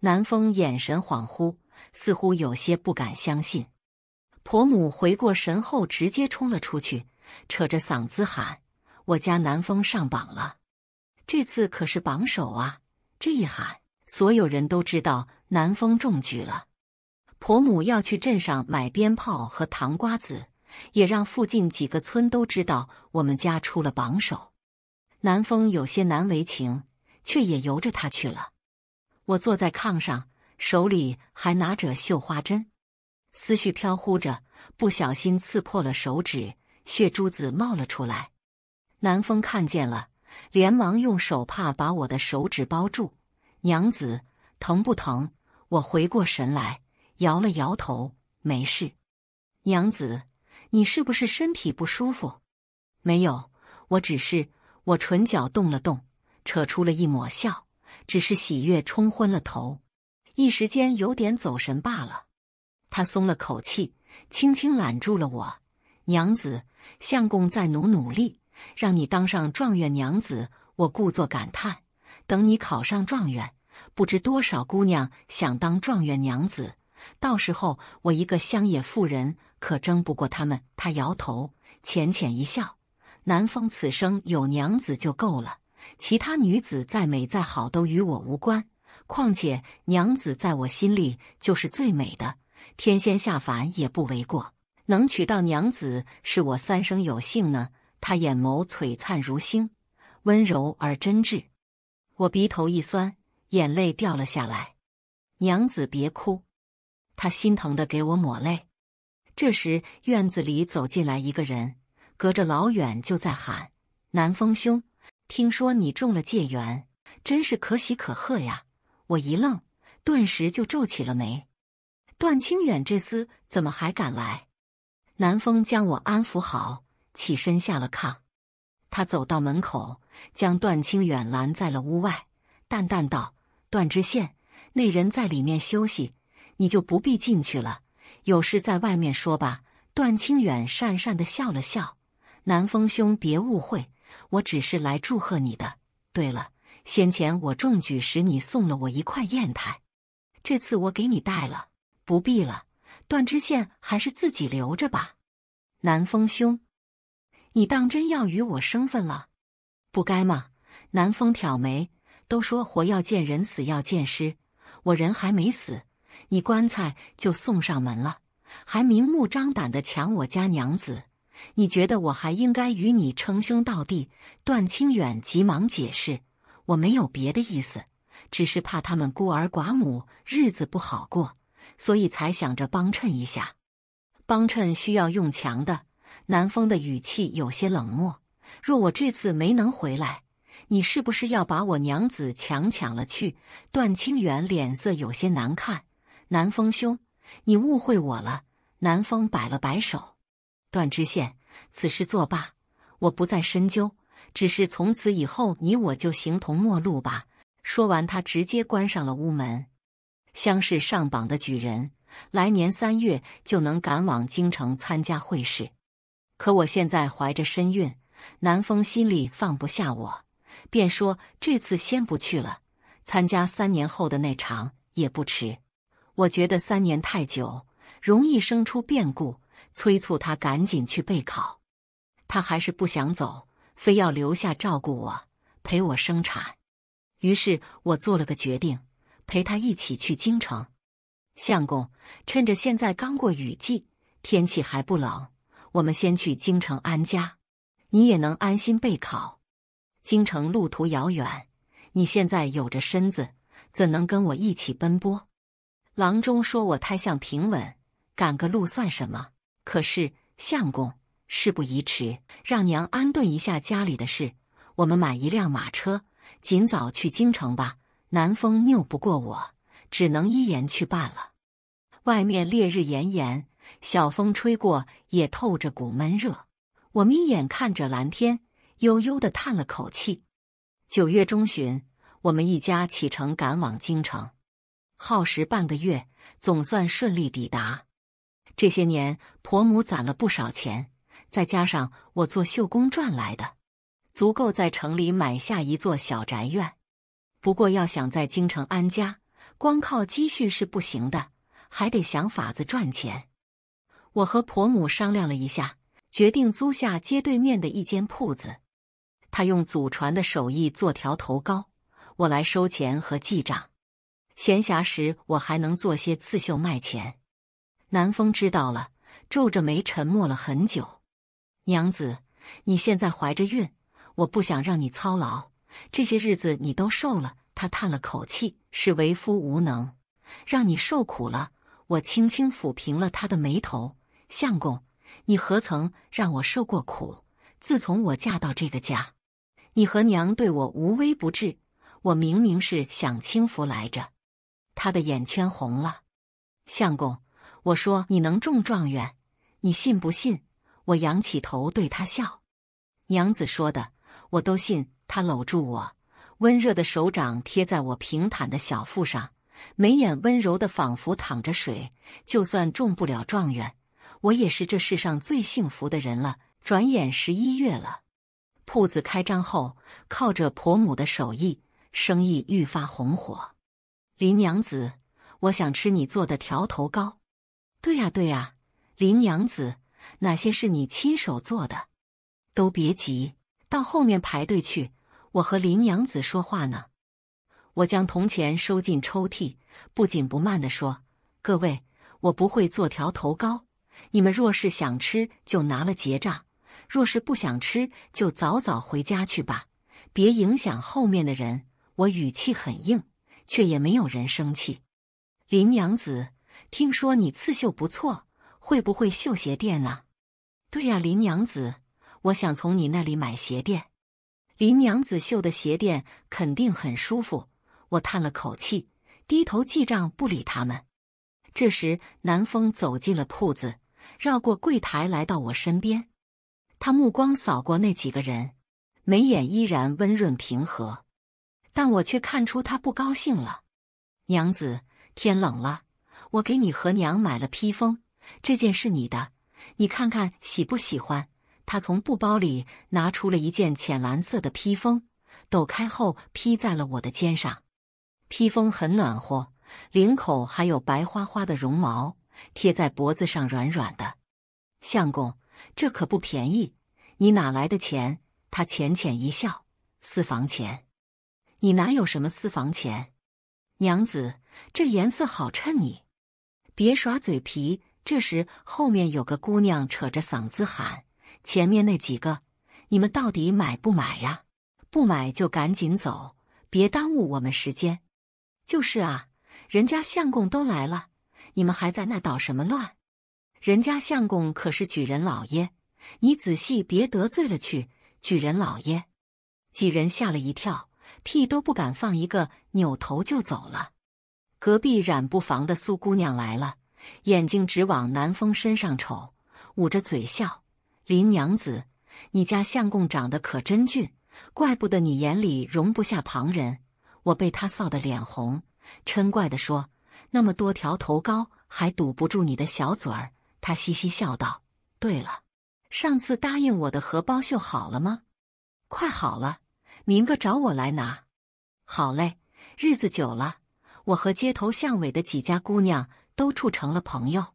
南风眼神恍惚，似乎有些不敢相信。婆母回过神后，直接冲了出去，扯着嗓子喊：“我家南风上榜了，这次可是榜首啊！”这一喊，所有人都知道南风中举了。婆母要去镇上买鞭炮和糖瓜子。也让附近几个村都知道我们家出了榜首。南风有些难为情，却也由着他去了。我坐在炕上，手里还拿着绣花针，思绪飘忽着，不小心刺破了手指，血珠子冒了出来。南风看见了，连忙用手帕把我的手指包住。娘子，疼不疼？我回过神来，摇了摇头，没事。娘子。你是不是身体不舒服？没有，我只是我唇角动了动，扯出了一抹笑，只是喜悦冲昏了头，一时间有点走神罢了。他松了口气，轻轻揽住了我。娘子，相公再努努力，让你当上状元娘子。我故作感叹：等你考上状元，不知多少姑娘想当状元娘子。到时候，我一个乡野妇人。可争不过他们。他摇头，浅浅一笑：“南风，此生有娘子就够了。其他女子再美再好，都与我无关。况且娘子在我心里就是最美的，天仙下凡也不为过。能娶到娘子，是我三生有幸呢。”他眼眸璀璨如星，温柔而真挚。我鼻头一酸，眼泪掉了下来。“娘子，别哭。”他心疼的给我抹泪。这时，院子里走进来一个人，隔着老远就在喊：“南风兄，听说你中了界缘，真是可喜可贺呀！”我一愣，顿时就皱起了眉。段清远这厮怎么还敢来？南风将我安抚好，起身下了炕。他走到门口，将段清远拦在了屋外，淡淡道：“段知县，那人在里面休息，你就不必进去了。”有事在外面说吧。段清远讪讪地笑了笑。南风兄，别误会，我只是来祝贺你的。对了，先前我中举时，你送了我一块砚台，这次我给你带了。不必了，段知县还是自己留着吧。南风兄，你当真要与我生分了？不该吗？南风挑眉，都说活要见人，死要见尸，我人还没死。你棺材就送上门了，还明目张胆的抢我家娘子，你觉得我还应该与你称兄道弟？段清远急忙解释：“我没有别的意思，只是怕他们孤儿寡母日子不好过，所以才想着帮衬一下。帮衬需要用强的。”南风的语气有些冷漠：“若我这次没能回来，你是不是要把我娘子强抢了去？”段清远脸色有些难看。南风兄，你误会我了。南风摆了摆手，段知县，此事作罢，我不再深究。只是从此以后，你我就形同陌路吧。说完，他直接关上了屋门。乡试上榜的举人，来年三月就能赶往京城参加会试。可我现在怀着身孕，南风心里放不下我，便说这次先不去了，参加三年后的那场也不迟。我觉得三年太久，容易生出变故，催促他赶紧去备考。他还是不想走，非要留下照顾我，陪我生产。于是我做了个决定，陪他一起去京城。相公，趁着现在刚过雨季，天气还不冷，我们先去京城安家，你也能安心备考。京城路途遥远，你现在有着身子，怎能跟我一起奔波？郎中说：“我胎象平稳，赶个路算什么？可是相公，事不宜迟，让娘安顿一下家里的事，我们买一辆马车，尽早去京城吧。南风拗不过我，只能依言去办了。”外面烈日炎炎，小风吹过也透着股闷热。我眯眼看着蓝天，悠悠的叹了口气。九月中旬，我们一家启程赶往京城。耗时半个月，总算顺利抵达。这些年，婆母攒了不少钱，再加上我做绣工赚来的，足够在城里买下一座小宅院。不过，要想在京城安家，光靠积蓄是不行的，还得想法子赚钱。我和婆母商量了一下，决定租下街对面的一间铺子。他用祖传的手艺做条头糕，我来收钱和记账。闲暇时，我还能做些刺绣卖钱。南风知道了，皱着眉沉默了很久。娘子，你现在怀着孕，我不想让你操劳。这些日子你都瘦了，他叹了口气：“是为夫无能，让你受苦了。”我轻轻抚平了他的眉头：“相公，你何曾让我受过苦？自从我嫁到这个家，你和娘对我无微不至，我明明是享清福来着。”他的眼圈红了，相公，我说你能中状元，你信不信？我仰起头对他笑，娘子说的我都信。他搂住我，温热的手掌贴在我平坦的小腹上，眉眼温柔的仿佛淌着水。就算中不了状元，我也是这世上最幸福的人了。转眼十一月了，铺子开张后，靠着婆母的手艺，生意愈发红火。林娘子，我想吃你做的条头糕。对呀，对呀，林娘子，哪些是你亲手做的？都别急，到后面排队去。我和林娘子说话呢。我将铜钱收进抽屉，不紧不慢地说：“各位，我不会做条头糕。你们若是想吃，就拿了结账；若是不想吃，就早早回家去吧，别影响后面的人。”我语气很硬。却也没有人生气。林娘子，听说你刺绣不错，会不会绣鞋垫啊？对呀，林娘子，我想从你那里买鞋垫。林娘子绣的鞋垫肯定很舒服。我叹了口气，低头记账，不理他们。这时，南风走进了铺子，绕过柜台，来到我身边。他目光扫过那几个人，眉眼依然温润平和。但我却看出他不高兴了。娘子，天冷了，我给你和娘买了披风，这件是你的，你看看喜不喜欢？他从布包里拿出了一件浅蓝色的披风，抖开后披在了我的肩上。披风很暖和，领口还有白花花的绒毛，贴在脖子上软软的。相公，这可不便宜，你哪来的钱？他浅浅一笑，私房钱。你哪有什么私房钱，娘子，这颜色好衬你。别耍嘴皮。这时，后面有个姑娘扯着嗓子喊：“前面那几个，你们到底买不买呀？不买就赶紧走，别耽误我们时间。”就是啊，人家相公都来了，你们还在那捣什么乱？人家相公可是举人老爷，你仔细别得罪了去。举人老爷，几人吓了一跳。屁都不敢放一个，扭头就走了。隔壁染布房的苏姑娘来了，眼睛直往南风身上瞅，捂着嘴笑：“林娘子，你家相公长得可真俊，怪不得你眼里容不下旁人。”我被他臊得脸红，嗔怪地说：“那么多条头高，还堵不住你的小嘴儿。”她嘻嘻笑道：“对了，上次答应我的荷包绣好了吗？快好了。”明个找我来拿，好嘞！日子久了，我和街头巷尾的几家姑娘都处成了朋友。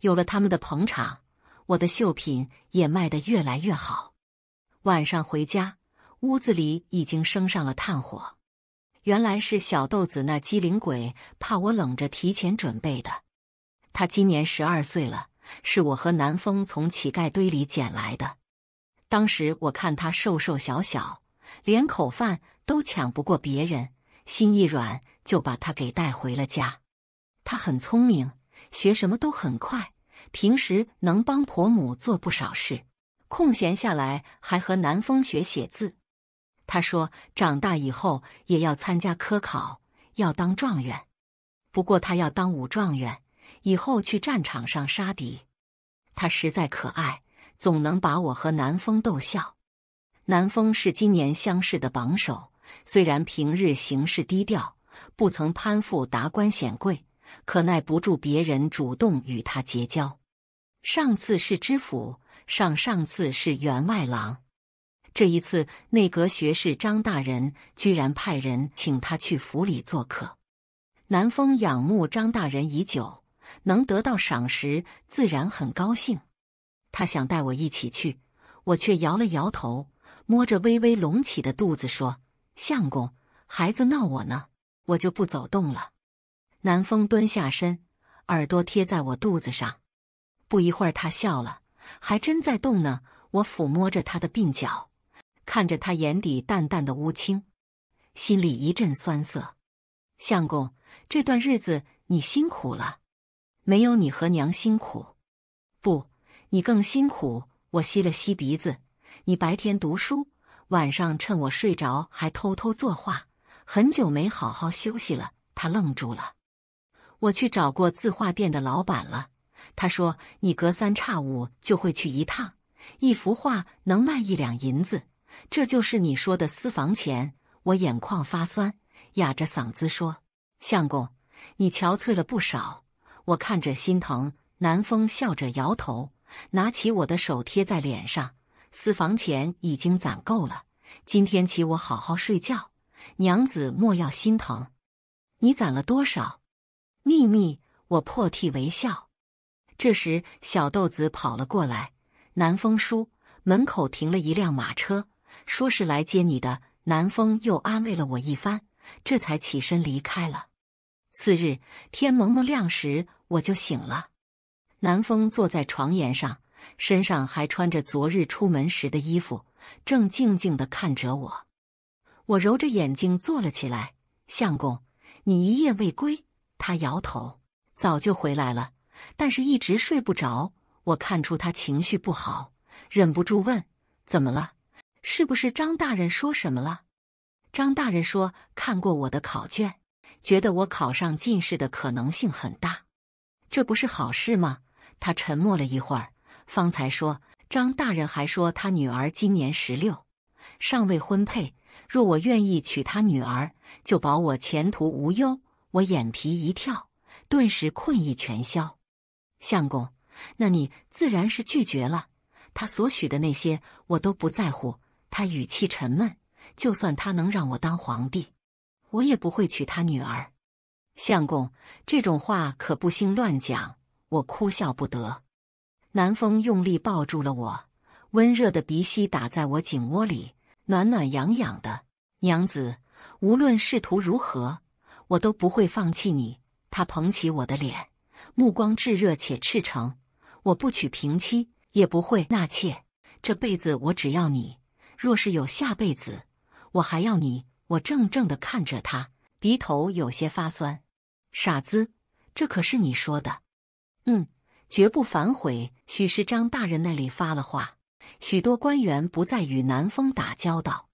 有了他们的捧场，我的绣品也卖得越来越好。晚上回家，屋子里已经升上了炭火。原来是小豆子那机灵鬼怕我冷着，提前准备的。他今年十二岁了，是我和南风从乞丐堆里捡来的。当时我看他瘦瘦小小。连口饭都抢不过别人，心一软就把他给带回了家。他很聪明，学什么都很快，平时能帮婆母做不少事。空闲下来还和南风学写字。他说长大以后也要参加科考，要当状元。不过他要当武状元，以后去战场上杀敌。他实在可爱，总能把我和南风逗笑。南风是今年乡试的榜首，虽然平日行事低调，不曾攀附达官显贵，可耐不住别人主动与他结交。上次是知府，上上次是员外郎，这一次内阁学士张大人居然派人请他去府里做客。南风仰慕张大人已久，能得到赏识，自然很高兴。他想带我一起去，我却摇了摇头。摸着微微隆起的肚子说：“相公，孩子闹我呢，我就不走动了。”南风蹲下身，耳朵贴在我肚子上，不一会儿他笑了，还真在动呢。我抚摸着他的鬓角，看着他眼底淡淡的乌青，心里一阵酸涩。相公，这段日子你辛苦了，没有你和娘辛苦，不，你更辛苦。我吸了吸鼻子。你白天读书，晚上趁我睡着还偷偷作画，很久没好好休息了。他愣住了。我去找过字画店的老板了，他说你隔三差五就会去一趟，一幅画能卖一两银子，这就是你说的私房钱。我眼眶发酸，哑着嗓子说：“相公，你憔悴了不少。”我看着心疼。南风笑着摇头，拿起我的手贴在脸上。私房钱已经攒够了，今天起我好好睡觉，娘子莫要心疼。你攒了多少？秘密！我破涕为笑。这时，小豆子跑了过来。南风叔，门口停了一辆马车，说是来接你的。南风又安慰了我一番，这才起身离开了。次日天蒙蒙亮时，我就醒了。南风坐在床沿上。身上还穿着昨日出门时的衣服，正静静的看着我。我揉着眼睛坐了起来：“相公，你一夜未归？”他摇头：“早就回来了，但是一直睡不着。”我看出他情绪不好，忍不住问：“怎么了？是不是张大人说什么了？”张大人说：“看过我的考卷，觉得我考上进士的可能性很大。”这不是好事吗？他沉默了一会儿。方才说，张大人还说他女儿今年十六，尚未婚配。若我愿意娶他女儿，就保我前途无忧。我眼皮一跳，顿时困意全消。相公，那你自然是拒绝了他所许的那些，我都不在乎。他语气沉闷，就算他能让我当皇帝，我也不会娶他女儿。相公，这种话可不兴乱讲。我哭笑不得。南风用力抱住了我，温热的鼻息打在我颈窝里，暖暖洋洋的。娘子，无论仕途如何，我都不会放弃你。他捧起我的脸，目光炙热且赤诚。我不娶平妻，也不会纳妾。这辈子我只要你。若是有下辈子，我还要你。我怔怔地看着他，鼻头有些发酸。傻子，这可是你说的。嗯。绝不反悔。许是张大人那里发了话，许多官员不再与南风打交道，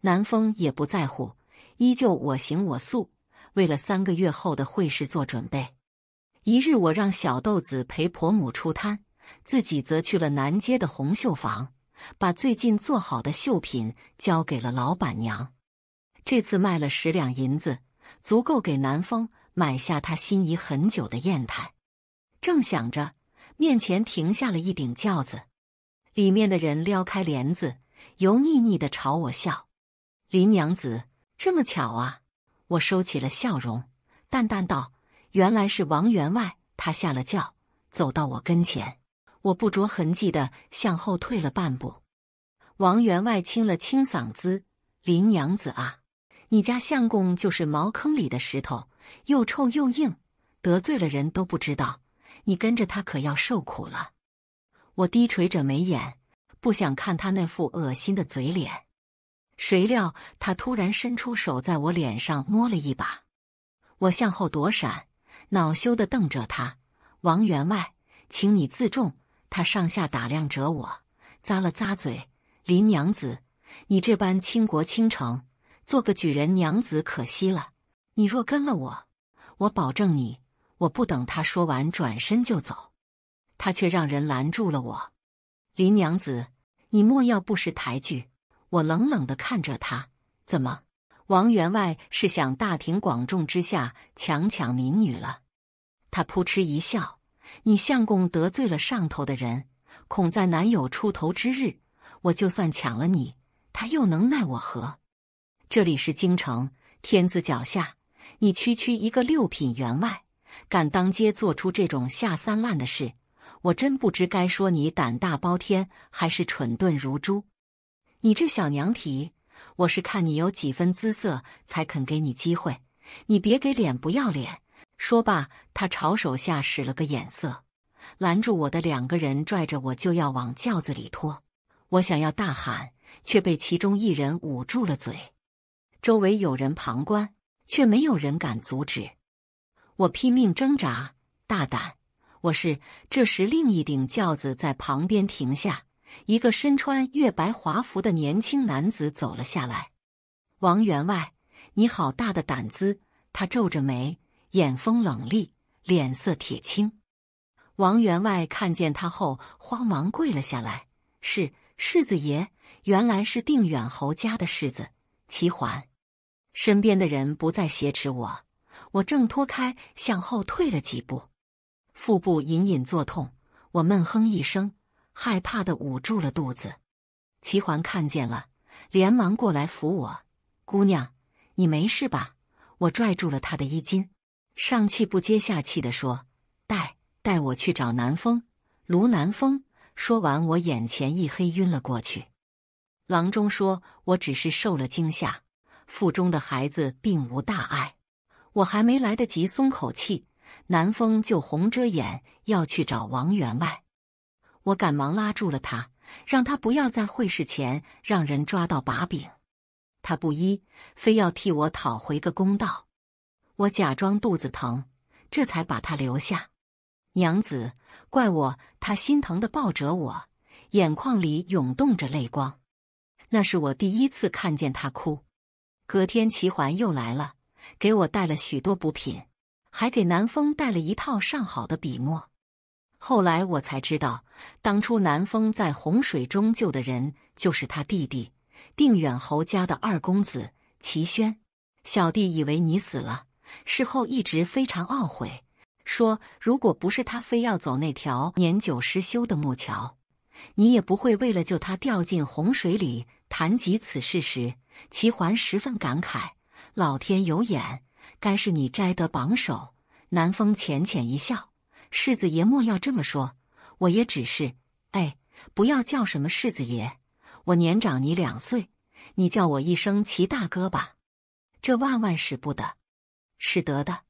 南风也不在乎，依旧我行我素，为了三个月后的会试做准备。一日，我让小豆子陪婆母出摊，自己则去了南街的红绣坊，把最近做好的绣品交给了老板娘。这次卖了十两银子，足够给南风买下他心仪很久的砚台。正想着，面前停下了一顶轿子，里面的人撩开帘子，油腻腻的朝我笑。林娘子，这么巧啊！我收起了笑容，淡淡道：“原来是王员外。”他下了轿，走到我跟前，我不着痕迹的向后退了半步。王员外清了清嗓子：“林娘子啊，你家相公就是茅坑里的石头，又臭又硬，得罪了人都不知道。”你跟着他可要受苦了。我低垂着眉眼，不想看他那副恶心的嘴脸。谁料他突然伸出手，在我脸上摸了一把。我向后躲闪，恼羞的瞪着他。王员外，请你自重。他上下打量着我，咂了咂嘴：“林娘子，你这般倾国倾城，做个举人娘子可惜了。你若跟了我，我保证你。”我不等他说完，转身就走。他却让人拦住了我。林娘子，你莫要不识抬举。我冷冷的看着他，怎么？王员外是想大庭广众之下强抢民女了？他扑哧一笑：“你相公得罪了上头的人，恐在男友出头之日。我就算抢了你，他又能奈我何？这里是京城，天子脚下，你区区一个六品员外。”敢当街做出这种下三滥的事，我真不知该说你胆大包天还是蠢钝如猪。你这小娘皮，我是看你有几分姿色才肯给你机会，你别给脸不要脸！说罢，他朝手下使了个眼色，拦住我的两个人，拽着我就要往轿子里拖。我想要大喊，却被其中一人捂住了嘴。周围有人旁观，却没有人敢阻止。我拼命挣扎，大胆！我是这时，另一顶轿子在旁边停下，一个身穿月白华服的年轻男子走了下来。王员外，你好大的胆子！他皱着眉，眼锋冷厉，脸色铁青。王员外看见他后，慌忙跪了下来：“是世子爷，原来是定远侯家的世子齐桓。”身边的人不再挟持我。我挣脱开，向后退了几步，腹部隐隐作痛，我闷哼一声，害怕的捂住了肚子。齐桓看见了，连忙过来扶我：“姑娘，你没事吧？”我拽住了他的衣襟，上气不接下气的说：“带带我去找南风卢南风。”说完，我眼前一黑，晕了过去。郎中说：“我只是受了惊吓，腹中的孩子并无大碍。”我还没来得及松口气，南风就红着眼要去找王员外，我赶忙拉住了他，让他不要在会试前让人抓到把柄。他不依，非要替我讨回个公道。我假装肚子疼，这才把他留下。娘子，怪我！他心疼的抱着我，眼眶里涌动着泪光，那是我第一次看见他哭。隔天，齐桓又来了。给我带了许多补品，还给南风带了一套上好的笔墨。后来我才知道，当初南风在洪水中救的人就是他弟弟，定远侯家的二公子齐宣。小弟以为你死了，事后一直非常懊悔，说如果不是他非要走那条年久失修的木桥，你也不会为了救他掉进洪水里。谈及此事时，齐桓十分感慨。老天有眼，该是你摘得榜首。南风浅浅一笑：“世子爷莫要这么说，我也只是……哎，不要叫什么世子爷，我年长你两岁，你叫我一声齐大哥吧。这万万使不得，使得的。”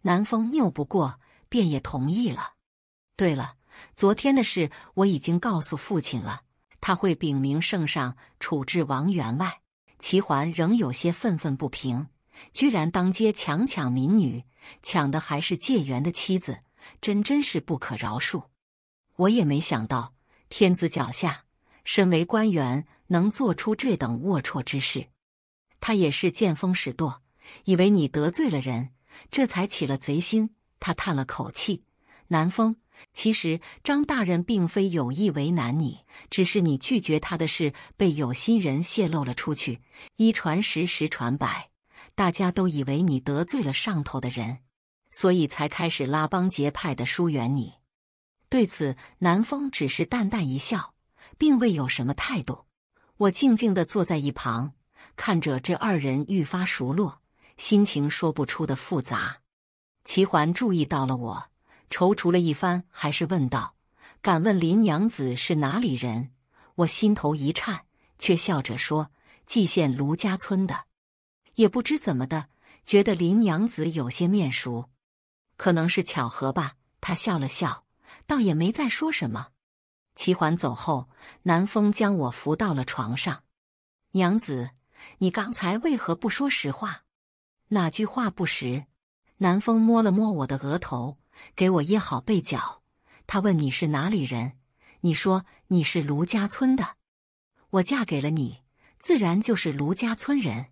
南风拗不过，便也同意了。对了，昨天的事我已经告诉父亲了，他会禀明圣上处置王员外。齐桓仍有些愤愤不平，居然当街强抢民女，抢的还是介元的妻子，真真是不可饶恕。我也没想到天子脚下，身为官员能做出这等龌龊之事。他也是见风使舵，以为你得罪了人，这才起了贼心。他叹了口气，南风。其实张大人并非有意为难你，只是你拒绝他的事被有心人泄露了出去，一传十，十传百，大家都以为你得罪了上头的人，所以才开始拉帮结派的疏远你。对此，南风只是淡淡一笑，并未有什么态度。我静静的坐在一旁，看着这二人愈发熟络，心情说不出的复杂。齐桓注意到了我。踌躇了一番，还是问道：“敢问林娘子是哪里人？”我心头一颤，却笑着说：“蓟县卢家村的。”也不知怎么的，觉得林娘子有些面熟，可能是巧合吧。他笑了笑，倒也没再说什么。齐桓走后，南风将我扶到了床上。“娘子，你刚才为何不说实话？哪句话不实？”南风摸了摸我的额头。给我掖好被角。他问：“你是哪里人？”你说：“你是卢家村的。”我嫁给了你，自然就是卢家村人。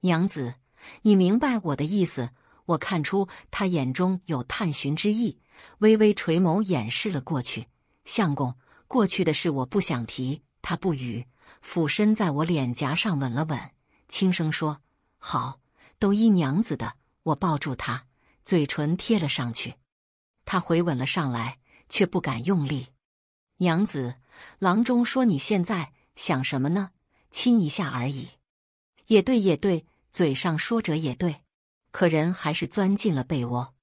娘子，你明白我的意思。我看出他眼中有探寻之意，微微垂眸掩饰了过去。相公，过去的事我不想提。他不语，俯身在我脸颊上吻了吻，轻声说：“好，都依娘子的。”我抱住他，嘴唇贴了上去。他回吻了上来，却不敢用力。娘子，郎中说你现在想什么呢？亲一下而已。也对，也对，嘴上说着也对，可人还是钻进了被窝。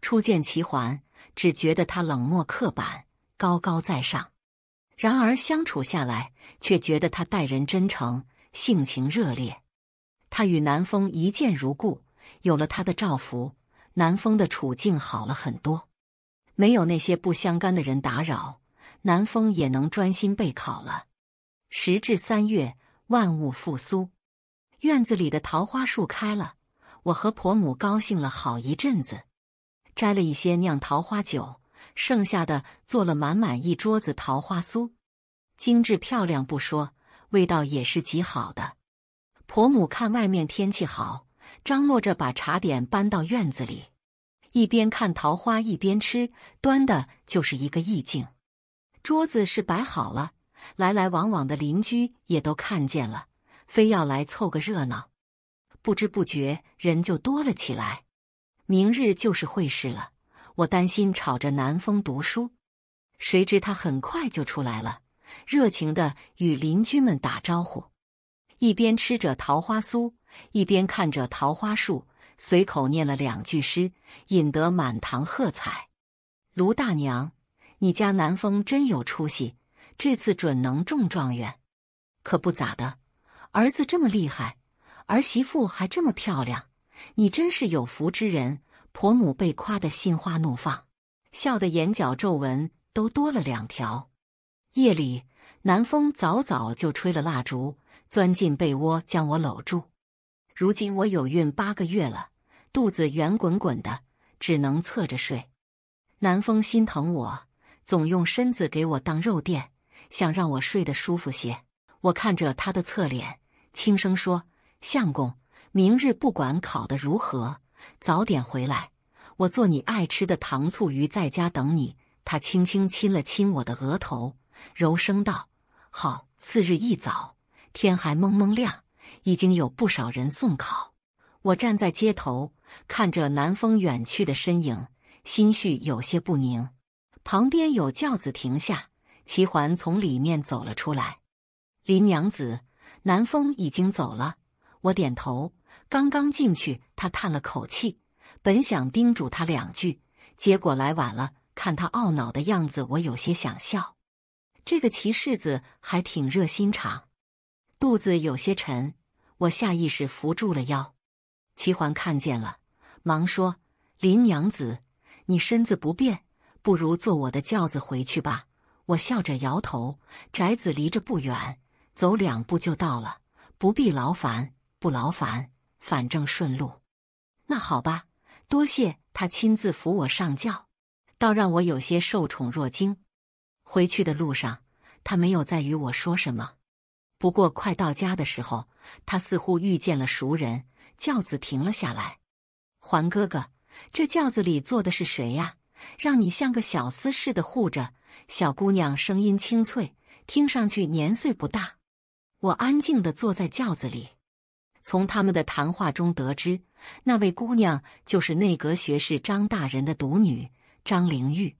初见齐桓，只觉得他冷漠刻板，高高在上；然而相处下来，却觉得他待人真诚，性情热烈。他与南风一见如故，有了他的照拂，南风的处境好了很多。没有那些不相干的人打扰，南风也能专心备考了。时至三月，万物复苏，院子里的桃花树开了。我和婆母高兴了好一阵子，摘了一些酿桃花酒，剩下的做了满满一桌子桃花酥，精致漂亮不说，味道也是极好的。婆母看外面天气好，张罗着把茶点搬到院子里。一边看桃花，一边吃，端的就是一个意境。桌子是摆好了，来来往往的邻居也都看见了，非要来凑个热闹。不知不觉人就多了起来。明日就是会试了，我担心吵着南风读书。谁知他很快就出来了，热情的与邻居们打招呼，一边吃着桃花酥，一边看着桃花树。随口念了两句诗，引得满堂喝彩。卢大娘，你家南风真有出息，这次准能中状元。可不咋的，儿子这么厉害，儿媳妇还这么漂亮，你真是有福之人。婆母被夸得心花怒放，笑得眼角皱纹都多了两条。夜里，南风早早就吹了蜡烛，钻进被窝将我搂住。如今我有孕八个月了。肚子圆滚滚的，只能侧着睡。南风心疼我，总用身子给我当肉垫，想让我睡得舒服些。我看着他的侧脸，轻声说：“相公，明日不管考得如何，早点回来，我做你爱吃的糖醋鱼，在家等你。”他轻轻亲了亲我的额头，柔声道：“好。”次日一早，天还蒙蒙亮，已经有不少人送考。我站在街头。看着南风远去的身影，心绪有些不宁。旁边有轿子停下，齐桓从里面走了出来。林娘子，南风已经走了。我点头。刚刚进去，他叹了口气，本想叮嘱他两句，结果来晚了，看他懊恼的样子，我有些想笑。这个齐世子还挺热心肠。肚子有些沉，我下意识扶住了腰。齐桓看见了，忙说：“林娘子，你身子不便，不如坐我的轿子回去吧。”我笑着摇头：“宅子离着不远，走两步就到了，不必劳烦，不劳烦，反正顺路。”那好吧，多谢他亲自扶我上轿，倒让我有些受宠若惊。回去的路上，他没有再与我说什么。不过快到家的时候，他似乎遇见了熟人。轿子停了下来，环哥哥，这轿子里坐的是谁呀？让你像个小厮似的护着。小姑娘声音清脆，听上去年岁不大。我安静的坐在轿子里，从他们的谈话中得知，那位姑娘就是内阁学士张大人的独女张灵玉。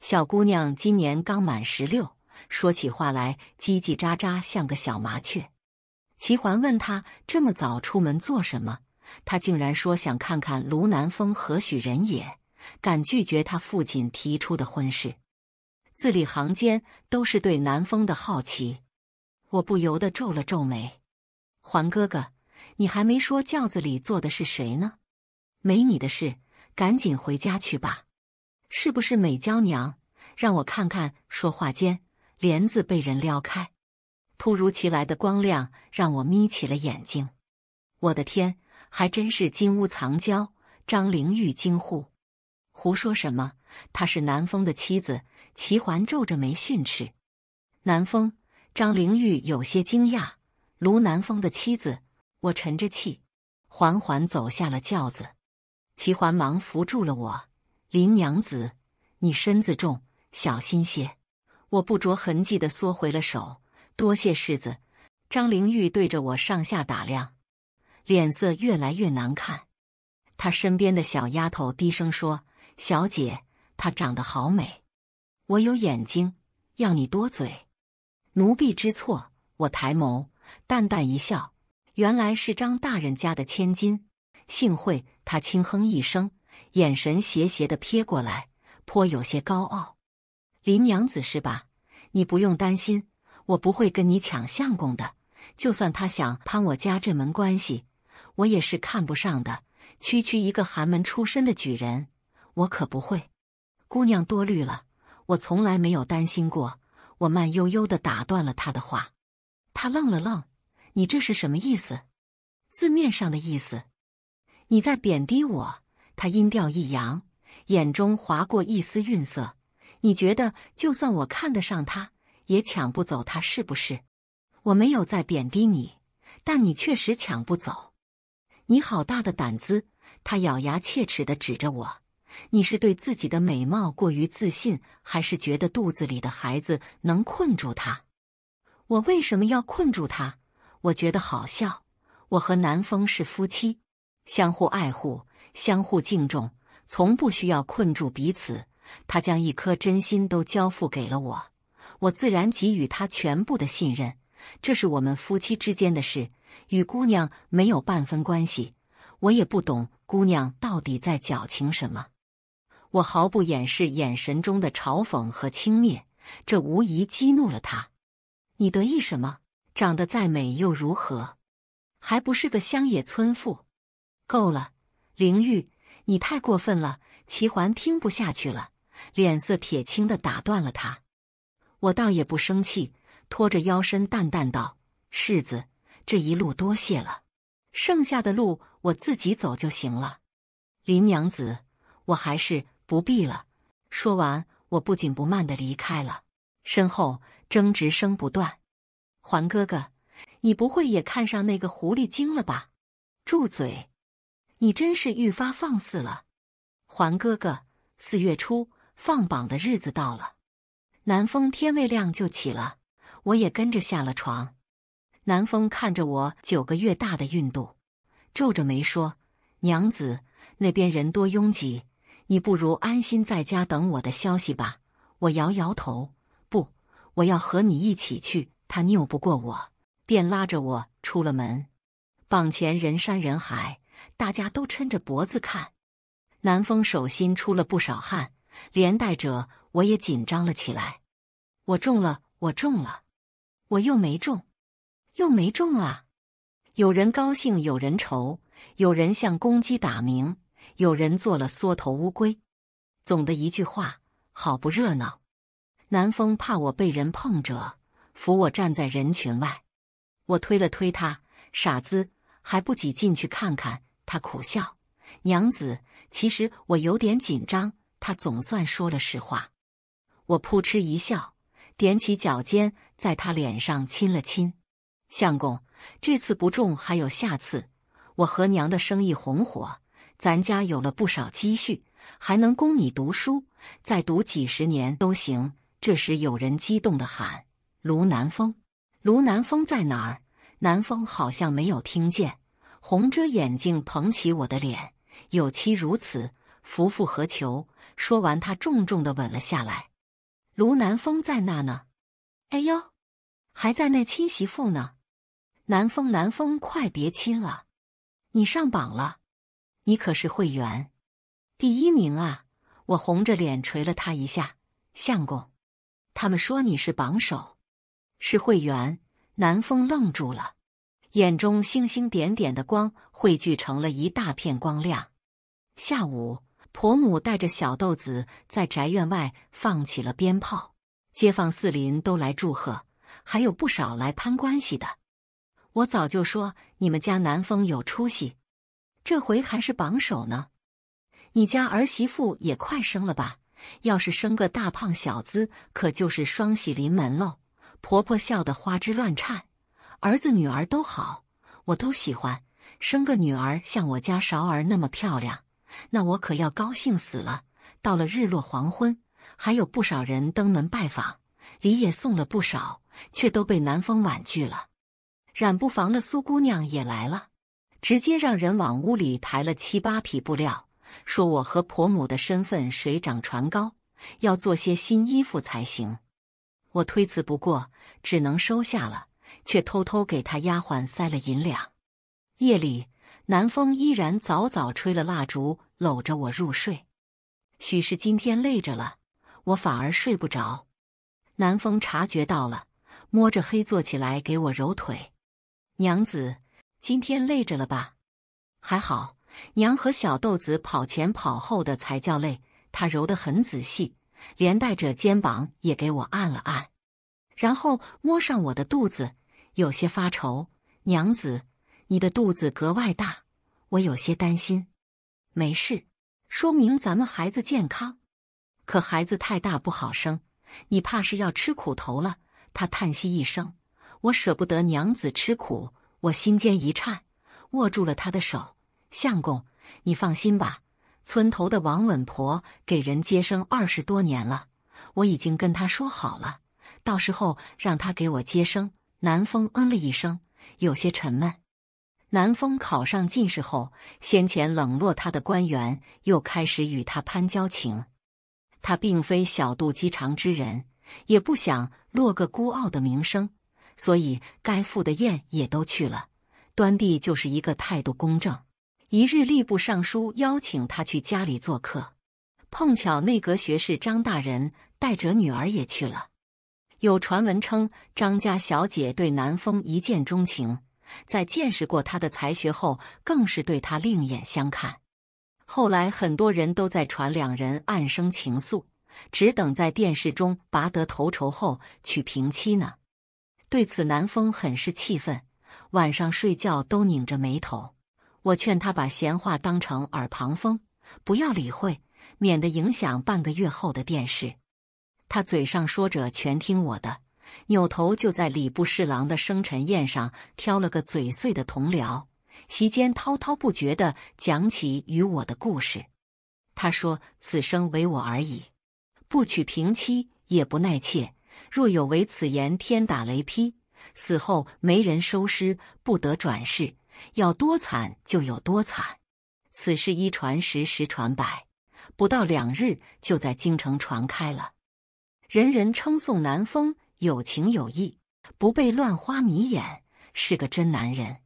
小姑娘今年刚满十六，说起话来叽叽喳喳，像个小麻雀。齐桓问他这么早出门做什么？他竟然说想看看卢南风何许人也，敢拒绝他父亲提出的婚事。字里行间都是对南风的好奇。我不由得皱了皱眉。桓哥哥，你还没说轿子里坐的是谁呢？没你的事，赶紧回家去吧。是不是美娇娘？让我看看。说话间，帘子被人撩开。突如其来的光亮让我眯起了眼睛，我的天，还真是金屋藏娇！张灵玉惊呼：“胡说什么？她是南风的妻子。”齐桓皱着眉训斥：“南风！”张灵玉有些惊讶：“卢南风的妻子？”我沉着气，缓缓走下了轿子。齐桓忙扶住了我：“林娘子，你身子重，小心些。”我不着痕迹地缩回了手。多谢世子，张灵玉对着我上下打量，脸色越来越难看。他身边的小丫头低声说：“小姐，她长得好美。”我有眼睛，要你多嘴。奴婢知错。我抬眸淡淡一笑，原来是张大人家的千金，幸会。她轻哼一声，眼神斜斜的瞥过来，颇有些高傲。林娘子是吧？你不用担心。我不会跟你抢相公的，就算他想攀我家这门关系，我也是看不上的。区区一个寒门出身的举人，我可不会。姑娘多虑了，我从来没有担心过。我慢悠悠地打断了他的话，他愣了愣：“你这是什么意思？”字面上的意思，你在贬低我。他音调一扬，眼中划过一丝愠色。你觉得，就算我看得上他？也抢不走他，是不是？我没有在贬低你，但你确实抢不走。你好大的胆子！他咬牙切齿地指着我：“你是对自己的美貌过于自信，还是觉得肚子里的孩子能困住他？我为什么要困住他？我觉得好笑。我和南风是夫妻，相互爱护，相互敬重，从不需要困住彼此。他将一颗真心都交付给了我。”我自然给予他全部的信任，这是我们夫妻之间的事，与姑娘没有半分关系。我也不懂姑娘到底在矫情什么。我毫不掩饰眼神中的嘲讽和轻蔑，这无疑激怒了他。你得意什么？长得再美又如何？还不是个乡野村妇。够了，灵玉，你太过分了！齐桓听不下去了，脸色铁青的打断了他。我倒也不生气，拖着腰身淡淡道：“世子，这一路多谢了，剩下的路我自己走就行了。”林娘子，我还是不必了。说完，我不紧不慢的离开了。身后争执声不断。“环哥哥，你不会也看上那个狐狸精了吧？”“住嘴！你真是愈发放肆了。”“环哥哥，四月初放榜的日子到了。”南风天未亮就起了，我也跟着下了床。南风看着我九个月大的孕肚，皱着眉说：“娘子，那边人多拥挤，你不如安心在家等我的消息吧。”我摇摇头：“不，我要和你一起去。”他拗不过我，便拉着我出了门。榜前人山人海，大家都抻着脖子看。南风手心出了不少汗，连带着我也紧张了起来。我中了，我中了，我又没中，又没中啊！有人高兴，有人愁，有人像公鸡打鸣，有人做了缩头乌龟。总的一句话，好不热闹。南风怕我被人碰着，扶我站在人群外。我推了推他，傻子，还不挤进去看看？他苦笑。娘子，其实我有点紧张。他总算说了实话。我扑哧一笑。踮起脚尖，在他脸上亲了亲，相公，这次不中还有下次。我和娘的生意红火，咱家有了不少积蓄，还能供你读书，再读几十年都行。这时有人激动的喊：“卢南风，卢南风在哪儿？”南风好像没有听见，红着眼睛捧起我的脸，有妻如此，夫复何求？说完，他重重的吻了下来。卢南风在那呢，哎呦，还在那亲媳妇呢！南风，南风，快别亲了！你上榜了，你可是会员第一名啊！我红着脸捶了他一下，相公，他们说你是榜首，是会员。南风愣住了，眼中星星点点的光汇聚成了一大片光亮。下午。婆母带着小豆子在宅院外放起了鞭炮，街坊四邻都来祝贺，还有不少来攀关系的。我早就说你们家南风有出息，这回还是榜首呢。你家儿媳妇也快生了吧？要是生个大胖小子，可就是双喜临门喽。婆婆笑得花枝乱颤，儿子女儿都好，我都喜欢。生个女儿像我家勺儿那么漂亮。那我可要高兴死了！到了日落黄昏，还有不少人登门拜访，礼也送了不少，却都被南风婉拒了。染布房的苏姑娘也来了，直接让人往屋里抬了七八匹布料，说我和婆母的身份水涨船高，要做些新衣服才行。我推辞不过，只能收下了，却偷偷给她丫鬟塞了银两。夜里。南风依然早早吹了蜡烛，搂着我入睡。许是今天累着了，我反而睡不着。南风察觉到了，摸着黑坐起来给我揉腿。娘子，今天累着了吧？还好，娘和小豆子跑前跑后的才叫累。他揉得很仔细，连带着肩膀也给我按了按，然后摸上我的肚子，有些发愁。娘子。你的肚子格外大，我有些担心。没事，说明咱们孩子健康。可孩子太大不好生，你怕是要吃苦头了。他叹息一声，我舍不得娘子吃苦，我心间一颤，握住了他的手。相公，你放心吧，村头的王稳婆给人接生二十多年了，我已经跟她说好了，到时候让她给我接生。南风嗯了一声，有些沉闷。南风考上进士后，先前冷落他的官员又开始与他攀交情。他并非小肚鸡肠之人，也不想落个孤傲的名声，所以该赴的宴也都去了。端帝就是一个态度公正。一日，吏部尚书邀请他去家里做客，碰巧内阁学士张大人带着女儿也去了。有传闻称张家小姐对南风一见钟情。在见识过他的才学后，更是对他另眼相看。后来很多人都在传两人暗生情愫，只等在电视中拔得头筹后娶平妻呢。对此，南风很是气愤，晚上睡觉都拧着眉头。我劝他把闲话当成耳旁风，不要理会，免得影响半个月后的电视。他嘴上说着全听我的。扭头就在礼部侍郎的生辰宴上挑了个嘴碎的同僚，席间滔滔不绝地讲起与我的故事。他说：“此生唯我而已，不娶平妻也不纳妾。若有违此言，天打雷劈，死后没人收尸，不得转世，要多惨就有多惨。”此事一传十，十传百，不到两日就在京城传开了，人人称颂南风。有情有义，不被乱花迷眼，是个真男人。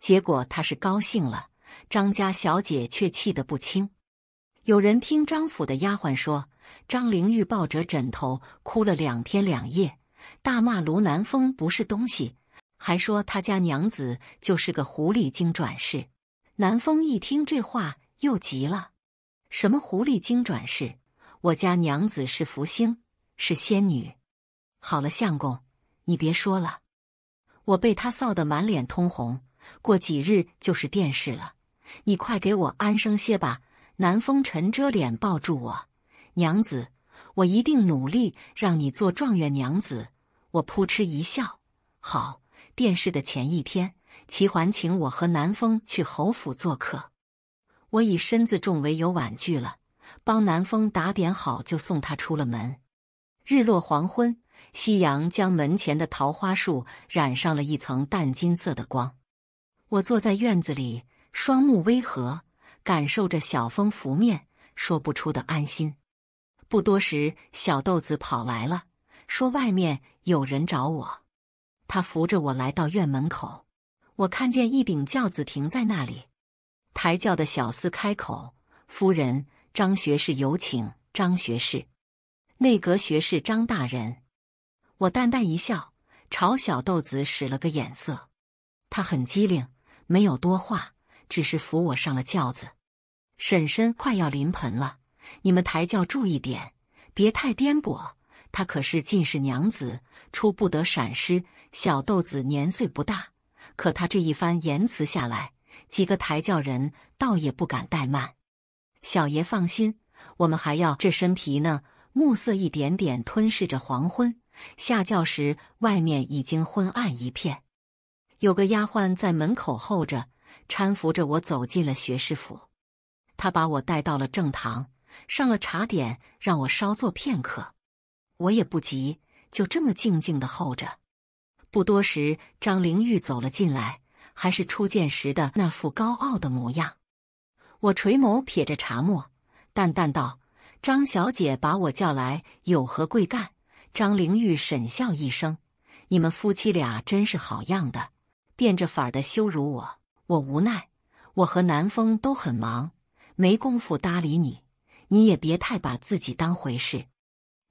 结果他是高兴了，张家小姐却气得不轻。有人听张府的丫鬟说，张灵玉抱着枕头哭了两天两夜，大骂卢南风不是东西，还说他家娘子就是个狐狸精转世。南风一听这话又急了：“什么狐狸精转世？我家娘子是福星，是仙女。”好了，相公，你别说了，我被他臊得满脸通红。过几日就是殿试了，你快给我安生些吧。南风沉着脸抱住我，娘子，我一定努力让你做状元娘子。我扑哧一笑，好。殿试的前一天，齐桓请我和南风去侯府做客，我以身子重为由婉拒了，帮南风打点好就送他出了门。日落黄昏。夕阳将门前的桃花树染上了一层淡金色的光，我坐在院子里，双目微合，感受着小风拂面，说不出的安心。不多时，小豆子跑来了，说外面有人找我。他扶着我来到院门口，我看见一顶轿子停在那里，抬轿的小厮开口：“夫人，张学士有请。”张学士，内阁学士张大人。我淡淡一笑，朝小豆子使了个眼色，他很机灵，没有多话，只是扶我上了轿子。婶婶快要临盆了，你们抬轿注意点，别太颠簸。她可是进士娘子，出不得闪失。小豆子年岁不大，可他这一番言辞下来，几个抬轿人倒也不敢怠慢。小爷放心，我们还要这身皮呢。暮色一点点吞噬着黄昏。下轿时，外面已经昏暗一片。有个丫鬟在门口候着，搀扶着我走进了学士府。他把我带到了正堂，上了茶点，让我稍坐片刻。我也不急，就这么静静的候着。不多时，张灵玉走了进来，还是初见时的那副高傲的模样。我垂眸瞥着茶沫，淡淡道：“张小姐把我叫来，有何贵干？”张灵玉沈笑一声：“你们夫妻俩真是好样的，变着法儿的羞辱我。我无奈，我和南风都很忙，没工夫搭理你。你也别太把自己当回事。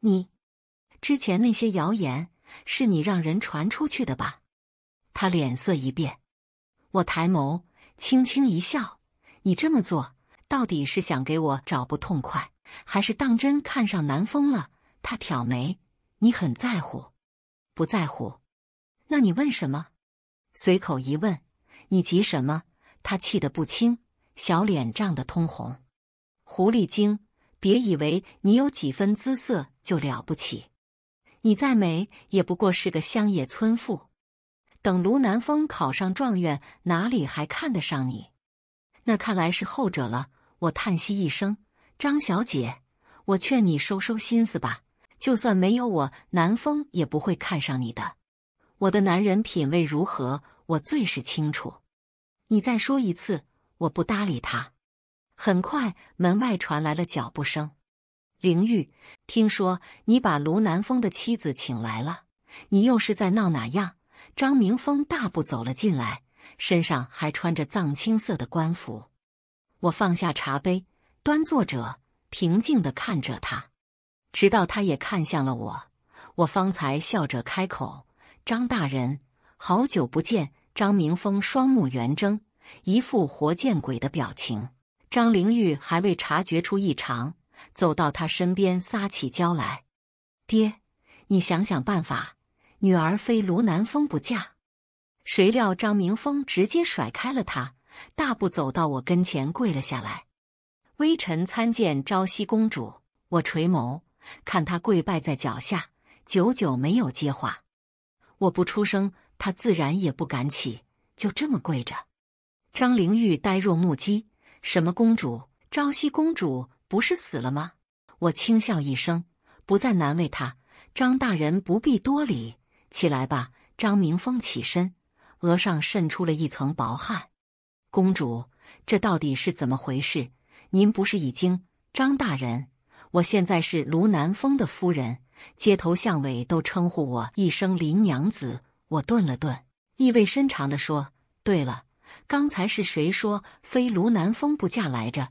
你之前那些谣言，是你让人传出去的吧？”他脸色一变，我抬眸，轻轻一笑：“你这么做，到底是想给我找不痛快，还是当真看上南风了？”他挑眉。你很在乎，不在乎？那你问什么？随口一问。你急什么？他气得不轻，小脸涨得通红。狐狸精，别以为你有几分姿色就了不起。你再美，也不过是个乡野村妇。等卢南风考上状元，哪里还看得上你？那看来是后者了。我叹息一声：“张小姐，我劝你收收心思吧。”就算没有我，南风也不会看上你的。我的男人品味如何，我最是清楚。你再说一次，我不搭理他。很快，门外传来了脚步声。灵玉，听说你把卢南风的妻子请来了，你又是在闹哪样？张明峰大步走了进来，身上还穿着藏青色的官服。我放下茶杯，端坐着，平静地看着他。直到他也看向了我，我方才笑着开口：“张大人，好久不见。”张明峰双目圆睁，一副活见鬼的表情。张灵玉还未察觉出异常，走到他身边撒起娇来：“爹，你想想办法，女儿非卢南风不嫁。”谁料张明峰直接甩开了他，大步走到我跟前跪了下来：“微臣参见朝夕公主。”我垂眸。看他跪拜在脚下，久久没有接话。我不出声，他自然也不敢起，就这么跪着。张灵玉呆若木鸡：“什么公主？朝夕公主不是死了吗？”我轻笑一声，不再难为他：“张大人不必多礼，起来吧。”张明峰起身，额上渗出了一层薄汗：“公主，这到底是怎么回事？您不是已经……张大人。”我现在是卢南风的夫人，街头巷尾都称呼我一声林娘子。我顿了顿，意味深长地说：“对了，刚才是谁说非卢南风不嫁来着？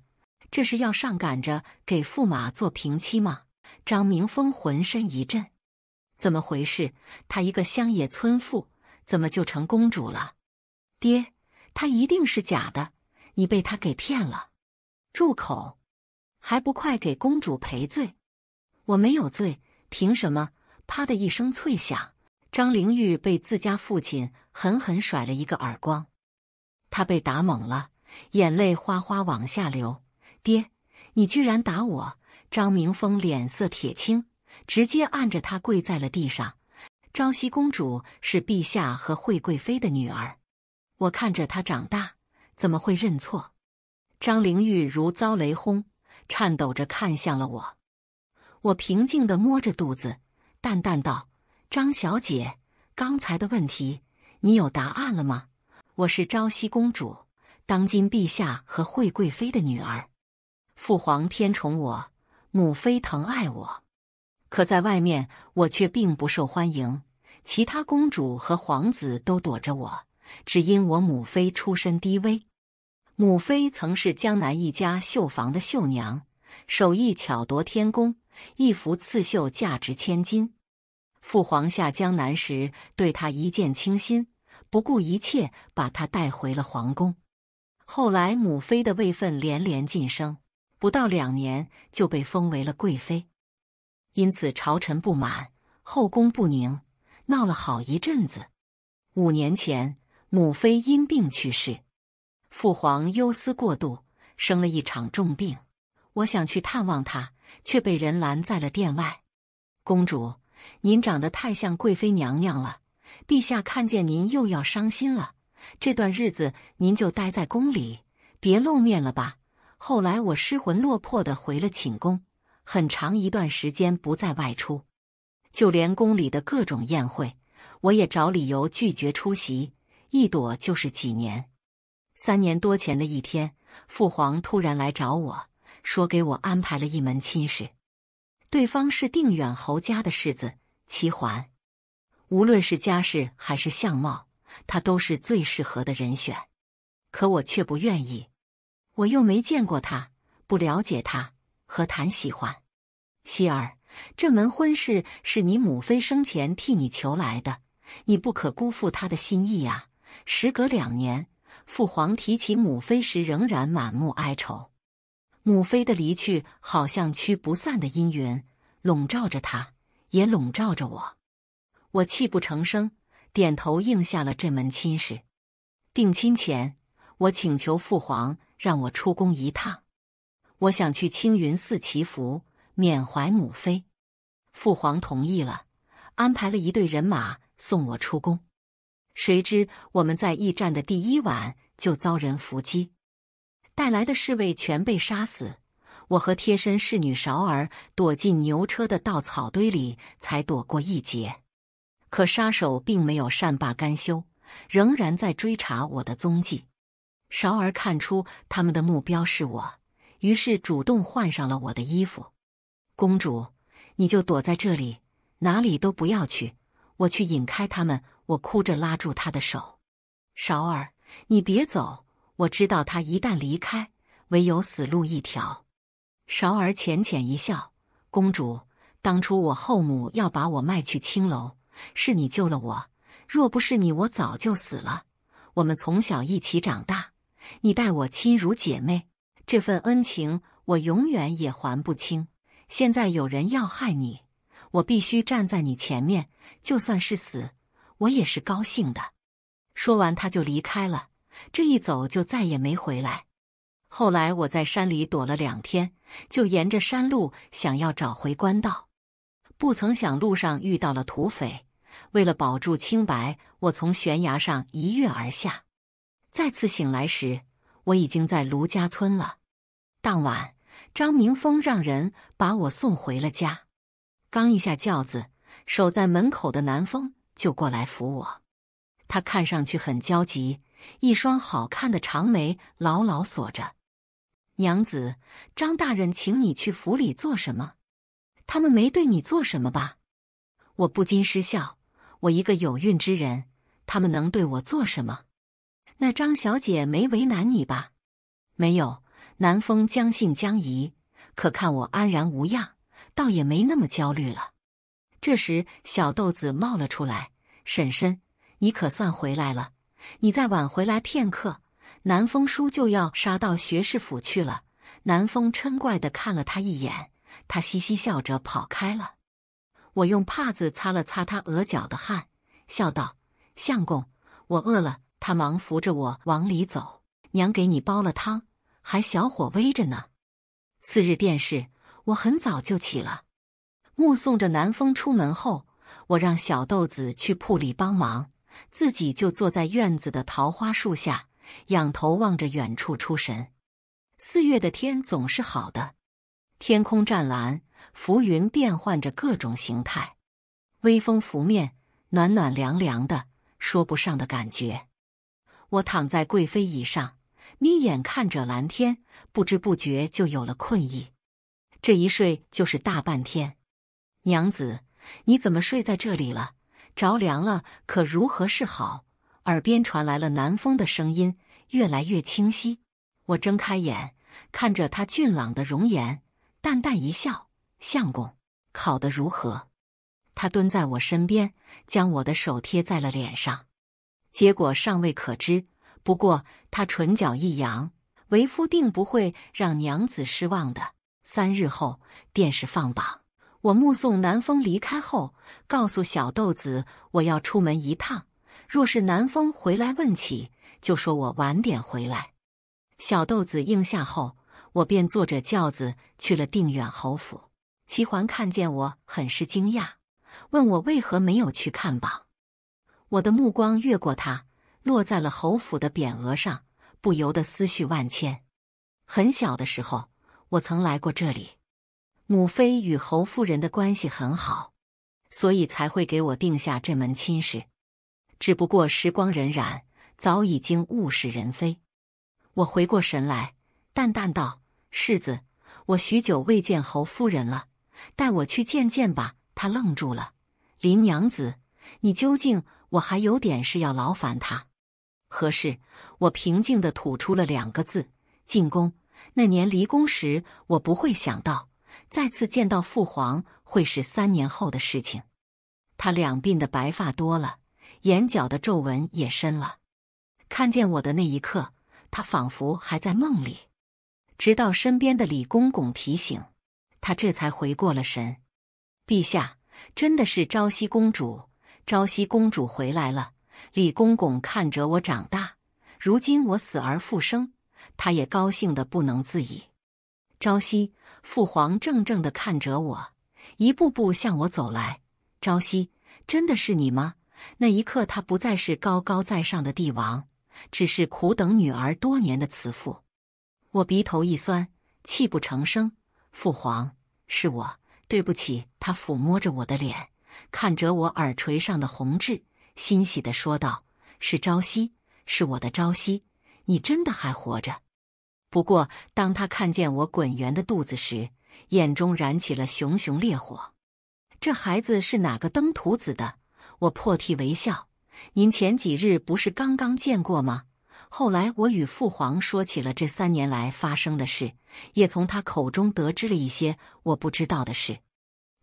这是要上赶着给驸马做平妻吗？”张明峰浑身一震，怎么回事？他一个乡野村妇，怎么就成公主了？爹，她一定是假的，你被她给骗了。住口！还不快给公主赔罪！我没有罪，凭什么？啪的一声脆响，张灵玉被自家父亲狠狠甩了一个耳光，他被打懵了，眼泪哗哗往下流。爹，你居然打我！张明峰脸色铁青，直接按着他跪在了地上。朝夕公主是陛下和惠贵妃的女儿，我看着她长大，怎么会认错？张灵玉如遭雷轰。颤抖着看向了我，我平静地摸着肚子，淡淡道：“张小姐，刚才的问题，你有答案了吗？我是朝夕公主，当今陛下和惠贵妃的女儿。父皇偏宠我，母妃疼爱我，可在外面我却并不受欢迎。其他公主和皇子都躲着我，只因我母妃出身低微。”母妃曾是江南一家绣坊的绣娘，手艺巧夺天工，一幅刺绣价值千金。父皇下江南时对她一见倾心，不顾一切把她带回了皇宫。后来母妃的位分连连晋升，不到两年就被封为了贵妃，因此朝臣不满，后宫不宁，闹了好一阵子。五年前，母妃因病去世。父皇忧思过度，生了一场重病。我想去探望他，却被人拦在了殿外。公主，您长得太像贵妃娘娘了，陛下看见您又要伤心了。这段日子您就待在宫里，别露面了吧。后来我失魂落魄的回了寝宫，很长一段时间不再外出，就连宫里的各种宴会，我也找理由拒绝出席，一躲就是几年。三年多前的一天，父皇突然来找我，说给我安排了一门亲事。对方是定远侯家的世子齐桓，无论是家世还是相貌，他都是最适合的人选。可我却不愿意，我又没见过他，不了解他，何谈喜欢？希儿，这门婚事是你母妃生前替你求来的，你不可辜负她的心意呀。时隔两年。父皇提起母妃时，仍然满目哀愁。母妃的离去，好像驱不散的阴云，笼罩着他，也笼罩着我。我泣不成声，点头应下了这门亲事。定亲前，我请求父皇让我出宫一趟，我想去青云寺祈福，缅怀母妃。父皇同意了，安排了一队人马送我出宫。谁知我们在驿站的第一晚就遭人伏击，带来的侍卫全被杀死。我和贴身侍女勺儿躲进牛车的稻草堆里，才躲过一劫。可杀手并没有善罢甘休，仍然在追查我的踪迹。勺儿看出他们的目标是我，于是主动换上了我的衣服。公主，你就躲在这里，哪里都不要去。我去引开他们。我哭着拉住他的手，韶儿，你别走！我知道他一旦离开，唯有死路一条。韶儿浅浅一笑：“公主，当初我后母要把我卖去青楼，是你救了我。若不是你，我早就死了。我们从小一起长大，你待我亲如姐妹，这份恩情我永远也还不清。现在有人要害你，我必须站在你前面，就算是死。”我也是高兴的。说完，他就离开了。这一走就再也没回来。后来我在山里躲了两天，就沿着山路想要找回官道。不曾想路上遇到了土匪，为了保住清白，我从悬崖上一跃而下。再次醒来时，我已经在卢家村了。当晚，张明峰让人把我送回了家。刚一下轿子，守在门口的南风。就过来扶我，他看上去很焦急，一双好看的长眉牢牢锁着。娘子，张大人请你去府里做什么？他们没对你做什么吧？我不禁失笑，我一个有孕之人，他们能对我做什么？那张小姐没为难你吧？没有。南风将信将疑，可看我安然无恙，倒也没那么焦虑了。这时，小豆子冒了出来。“婶婶，你可算回来了！你再晚回来片刻，南风叔就要杀到学士府去了。”南风嗔怪的看了他一眼，他嘻嘻笑着跑开了。我用帕子擦了擦他额角的汗，笑道：“相公，我饿了。”他忙扶着我往里走，娘给你煲了汤，还小火煨着呢。次日殿试，我很早就起了。目送着南风出门后，我让小豆子去铺里帮忙，自己就坐在院子的桃花树下，仰头望着远处出神。四月的天总是好的，天空湛蓝，浮云变换着各种形态，微风拂面，暖暖凉凉的，说不上的感觉。我躺在贵妃椅上，眯眼看着蓝天，不知不觉就有了困意。这一睡就是大半天。娘子，你怎么睡在这里了？着凉了，可如何是好？耳边传来了南风的声音，越来越清晰。我睁开眼，看着他俊朗的容颜，淡淡一笑：“相公，考得如何？”他蹲在我身边，将我的手贴在了脸上。结果尚未可知，不过他唇角一扬：“为夫定不会让娘子失望的。三日后殿试放榜。”我目送南风离开后，告诉小豆子我要出门一趟。若是南风回来问起，就说我晚点回来。小豆子应下后，我便坐着轿子去了定远侯府。齐桓看见我很是惊讶，问我为何没有去看榜。我的目光越过他，落在了侯府的匾额上，不由得思绪万千。很小的时候，我曾来过这里。母妃与侯夫人的关系很好，所以才会给我定下这门亲事。只不过时光荏苒，早已经物是人非。我回过神来，淡淡道：“世子，我许久未见侯夫人了，带我去见见吧。”他愣住了：“林娘子，你究竟……我还有点事要劳烦他。”何事？”我平静的吐出了两个字：“进宫。”那年离宫时，我不会想到。再次见到父皇，会是三年后的事情。他两鬓的白发多了，眼角的皱纹也深了。看见我的那一刻，他仿佛还在梦里。直到身边的李公公提醒他，这才回过了神。陛下，真的是朝夕公主，朝夕公主回来了。李公公看着我长大，如今我死而复生，他也高兴的不能自已。朝夕，父皇怔怔的看着我，一步步向我走来。朝夕，真的是你吗？那一刻，他不再是高高在上的帝王，只是苦等女儿多年的慈父。我鼻头一酸，泣不成声。父皇，是我，对不起。他抚摸着我的脸，看着我耳垂上的红痣，欣喜的说道：“是朝夕，是我的朝夕，你真的还活着。”不过，当他看见我滚圆的肚子时，眼中燃起了熊熊烈火。这孩子是哪个登徒子的？我破涕为笑。您前几日不是刚刚见过吗？后来我与父皇说起了这三年来发生的事，也从他口中得知了一些我不知道的事。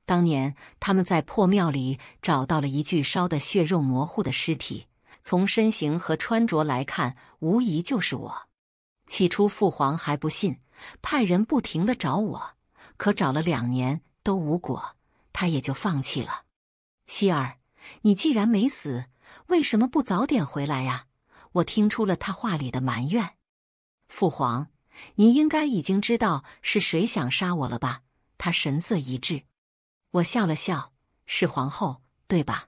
当年他们在破庙里找到了一具烧得血肉模糊的尸体，从身形和穿着来看，无疑就是我。起初父皇还不信，派人不停的找我，可找了两年都无果，他也就放弃了。希儿，你既然没死，为什么不早点回来呀？我听出了他话里的埋怨。父皇，您应该已经知道是谁想杀我了吧？他神色一滞，我笑了笑：“是皇后，对吧？”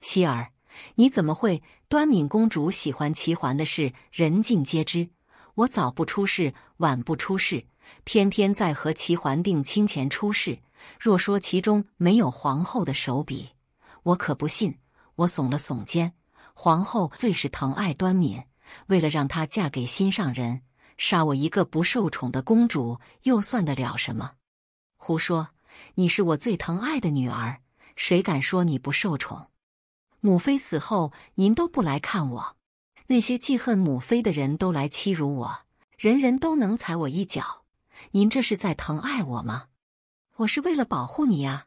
希儿，你怎么会？端敏公主喜欢齐桓的事，人尽皆知。我早不出世，晚不出世，偏偏在和齐桓定亲前出世。若说其中没有皇后的手笔，我可不信。我耸了耸肩，皇后最是疼爱端敏，为了让她嫁给心上人，杀我一个不受宠的公主又算得了什么？胡说！你是我最疼爱的女儿，谁敢说你不受宠？母妃死后，您都不来看我。那些记恨母妃的人都来欺辱我，人人都能踩我一脚。您这是在疼爱我吗？我是为了保护你啊，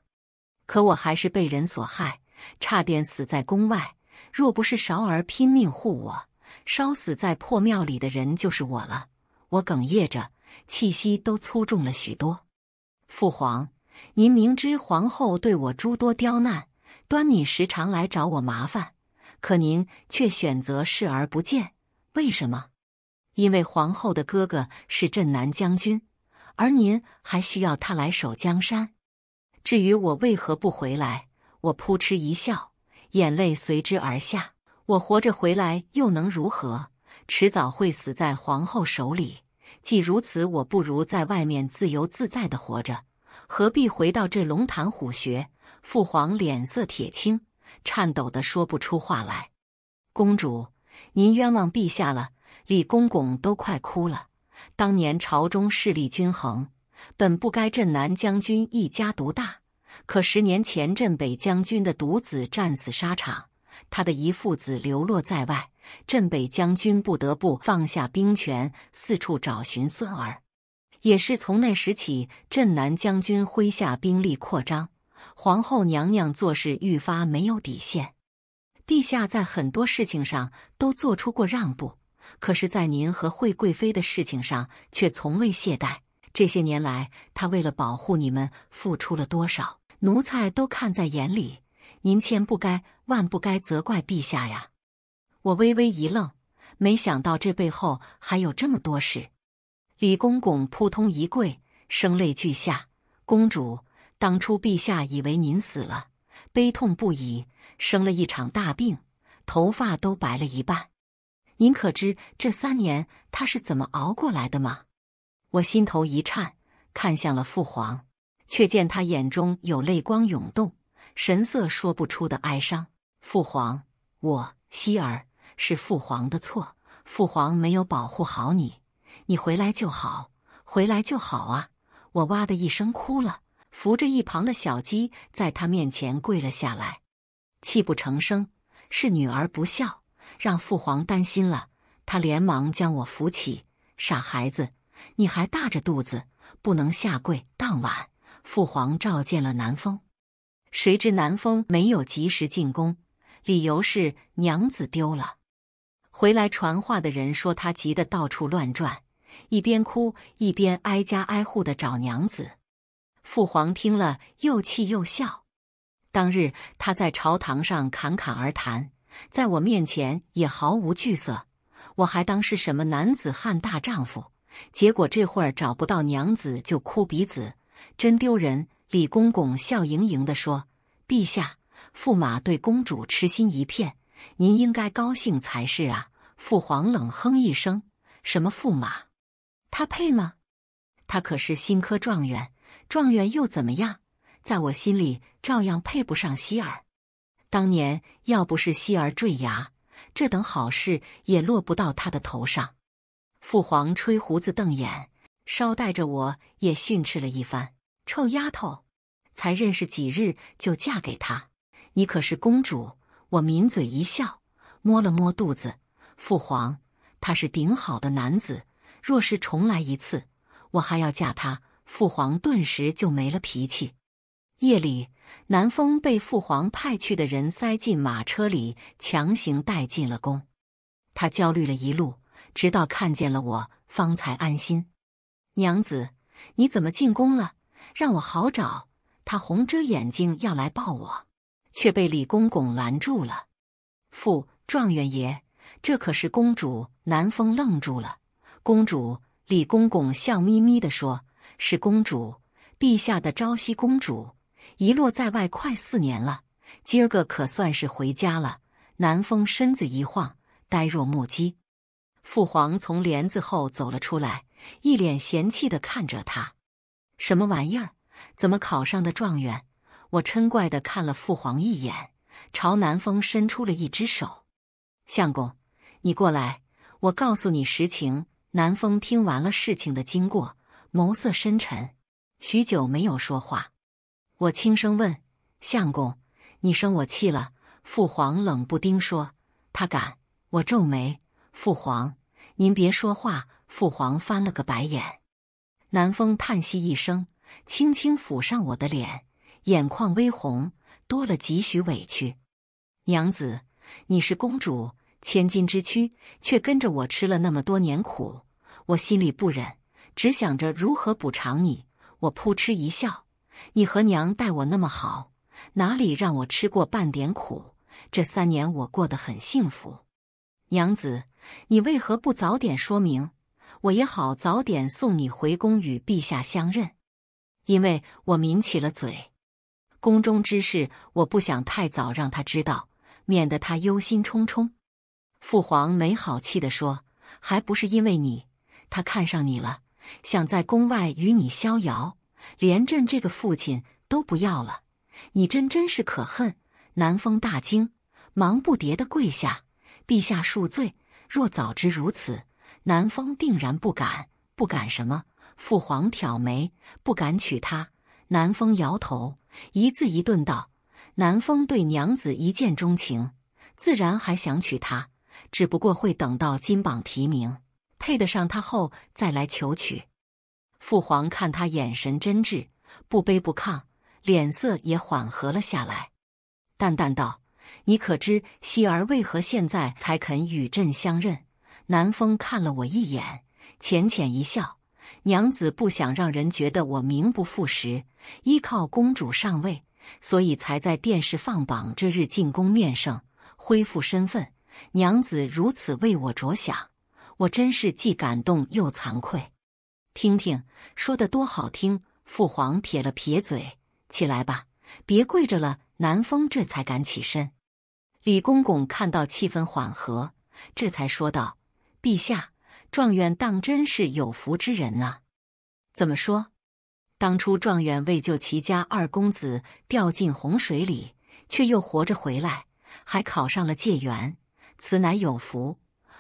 可我还是被人所害，差点死在宫外。若不是韶儿拼命护我，烧死在破庙里的人就是我了。我哽咽着，气息都粗重了许多。父皇，您明知皇后对我诸多刁难，端米时常来找我麻烦。可您却选择视而不见，为什么？因为皇后的哥哥是镇南将军，而您还需要他来守江山。至于我为何不回来，我扑哧一笑，眼泪随之而下。我活着回来又能如何？迟早会死在皇后手里。既如此，我不如在外面自由自在的活着，何必回到这龙潭虎穴？父皇脸色铁青。颤抖的说不出话来。公主，您冤枉陛下了。李公公都快哭了。当年朝中势力均衡，本不该镇南将军一家独大。可十年前镇北将军的独子战死沙场，他的一父子流落在外，镇北将军不得不放下兵权，四处找寻孙儿。也是从那时起，镇南将军麾下兵力扩张。皇后娘娘做事愈发没有底线，陛下在很多事情上都做出过让步，可是，在您和惠贵妃的事情上却从未懈怠。这些年来，她为了保护你们付出了多少，奴才都看在眼里。您千不该万不该责怪陛下呀！我微微一愣，没想到这背后还有这么多事。李公公扑通一跪，声泪俱下，公主。当初陛下以为您死了，悲痛不已，生了一场大病，头发都白了一半。您可知这三年他是怎么熬过来的吗？我心头一颤，看向了父皇，却见他眼中有泪光涌动，神色说不出的哀伤。父皇，我熙儿是父皇的错，父皇没有保护好你，你回来就好，回来就好啊！我哇的一声哭了。扶着一旁的小鸡，在他面前跪了下来，泣不成声。是女儿不孝，让父皇担心了。他连忙将我扶起。傻孩子，你还大着肚子，不能下跪。当晚，父皇召见了南风，谁知南风没有及时进宫，理由是娘子丢了。回来传话的人说，他急得到处乱转，一边哭一边挨家挨户的找娘子。父皇听了又气又笑。当日他在朝堂上侃侃而谈，在我面前也毫无惧色，我还当是什么男子汉大丈夫，结果这会儿找不到娘子就哭鼻子，真丢人！李公公笑盈盈的说：“陛下，驸马对公主痴心一片，您应该高兴才是啊。”父皇冷哼一声：“什么驸马？他配吗？他可是新科状元。”状元又怎么样？在我心里，照样配不上希儿。当年要不是希儿坠崖，这等好事也落不到他的头上。父皇吹胡子瞪眼，捎带着我也训斥了一番：“臭丫头，才认识几日就嫁给他？你可是公主！”我抿嘴一笑，摸了摸肚子。父皇，他是顶好的男子。若是重来一次，我还要嫁他。父皇顿时就没了脾气。夜里，南风被父皇派去的人塞进马车里，强行带进了宫。他焦虑了一路，直到看见了我，方才安心。娘子，你怎么进宫了？让我好找。他红着眼睛要来抱我，却被李公公拦住了。父状元爷，这可是公主。南风愣住了。公主，李公公笑眯眯地说。是公主，陛下的朝夕公主，遗落在外快四年了，今儿个可算是回家了。南风身子一晃，呆若木鸡。父皇从帘子后走了出来，一脸嫌弃的看着他，什么玩意儿？怎么考上的状元？我嗔怪的看了父皇一眼，朝南风伸出了一只手，相公，你过来，我告诉你实情。南风听完了事情的经过。眸色深沉，许久没有说话。我轻声问：“相公，你生我气了？”父皇冷不丁说：“他敢！”我皱眉：“父皇，您别说话。”父皇翻了个白眼。南风叹息一声，轻轻抚上我的脸，眼眶微红，多了几许委屈。“娘子，你是公主，千金之躯，却跟着我吃了那么多年苦，我心里不忍。”只想着如何补偿你，我扑哧一笑。你和娘待我那么好，哪里让我吃过半点苦？这三年我过得很幸福。娘子，你为何不早点说明，我也好早点送你回宫与陛下相认？因为，我抿起了嘴。宫中之事，我不想太早让他知道，免得他忧心忡忡。父皇没好气地说：“还不是因为你，他看上你了。”想在宫外与你逍遥，连朕这个父亲都不要了，你真真是可恨！南风大惊，忙不迭的跪下：“陛下恕罪，若早知如此，南风定然不敢，不敢什么？”父皇挑眉：“不敢娶她？”南风摇头，一字一顿道：“南风对娘子一见钟情，自然还想娶她，只不过会等到金榜题名。”配得上他后，再来求娶。父皇看他眼神真挚，不卑不亢，脸色也缓和了下来，淡淡道：“你可知熙儿为何现在才肯与朕相认？”南风看了我一眼，浅浅一笑：“娘子不想让人觉得我名不副实，依靠公主上位，所以才在殿试放榜这日进宫面圣，恢复身份。娘子如此为我着想。”我真是既感动又惭愧，听听说的多好听。父皇撇了撇嘴，起来吧，别跪着了。南风这才敢起身。李公公看到气氛缓和，这才说道：“陛下，状元当真是有福之人啊！怎么说？当初状元为救齐家二公子掉进洪水里，却又活着回来，还考上了解元，此乃有福。”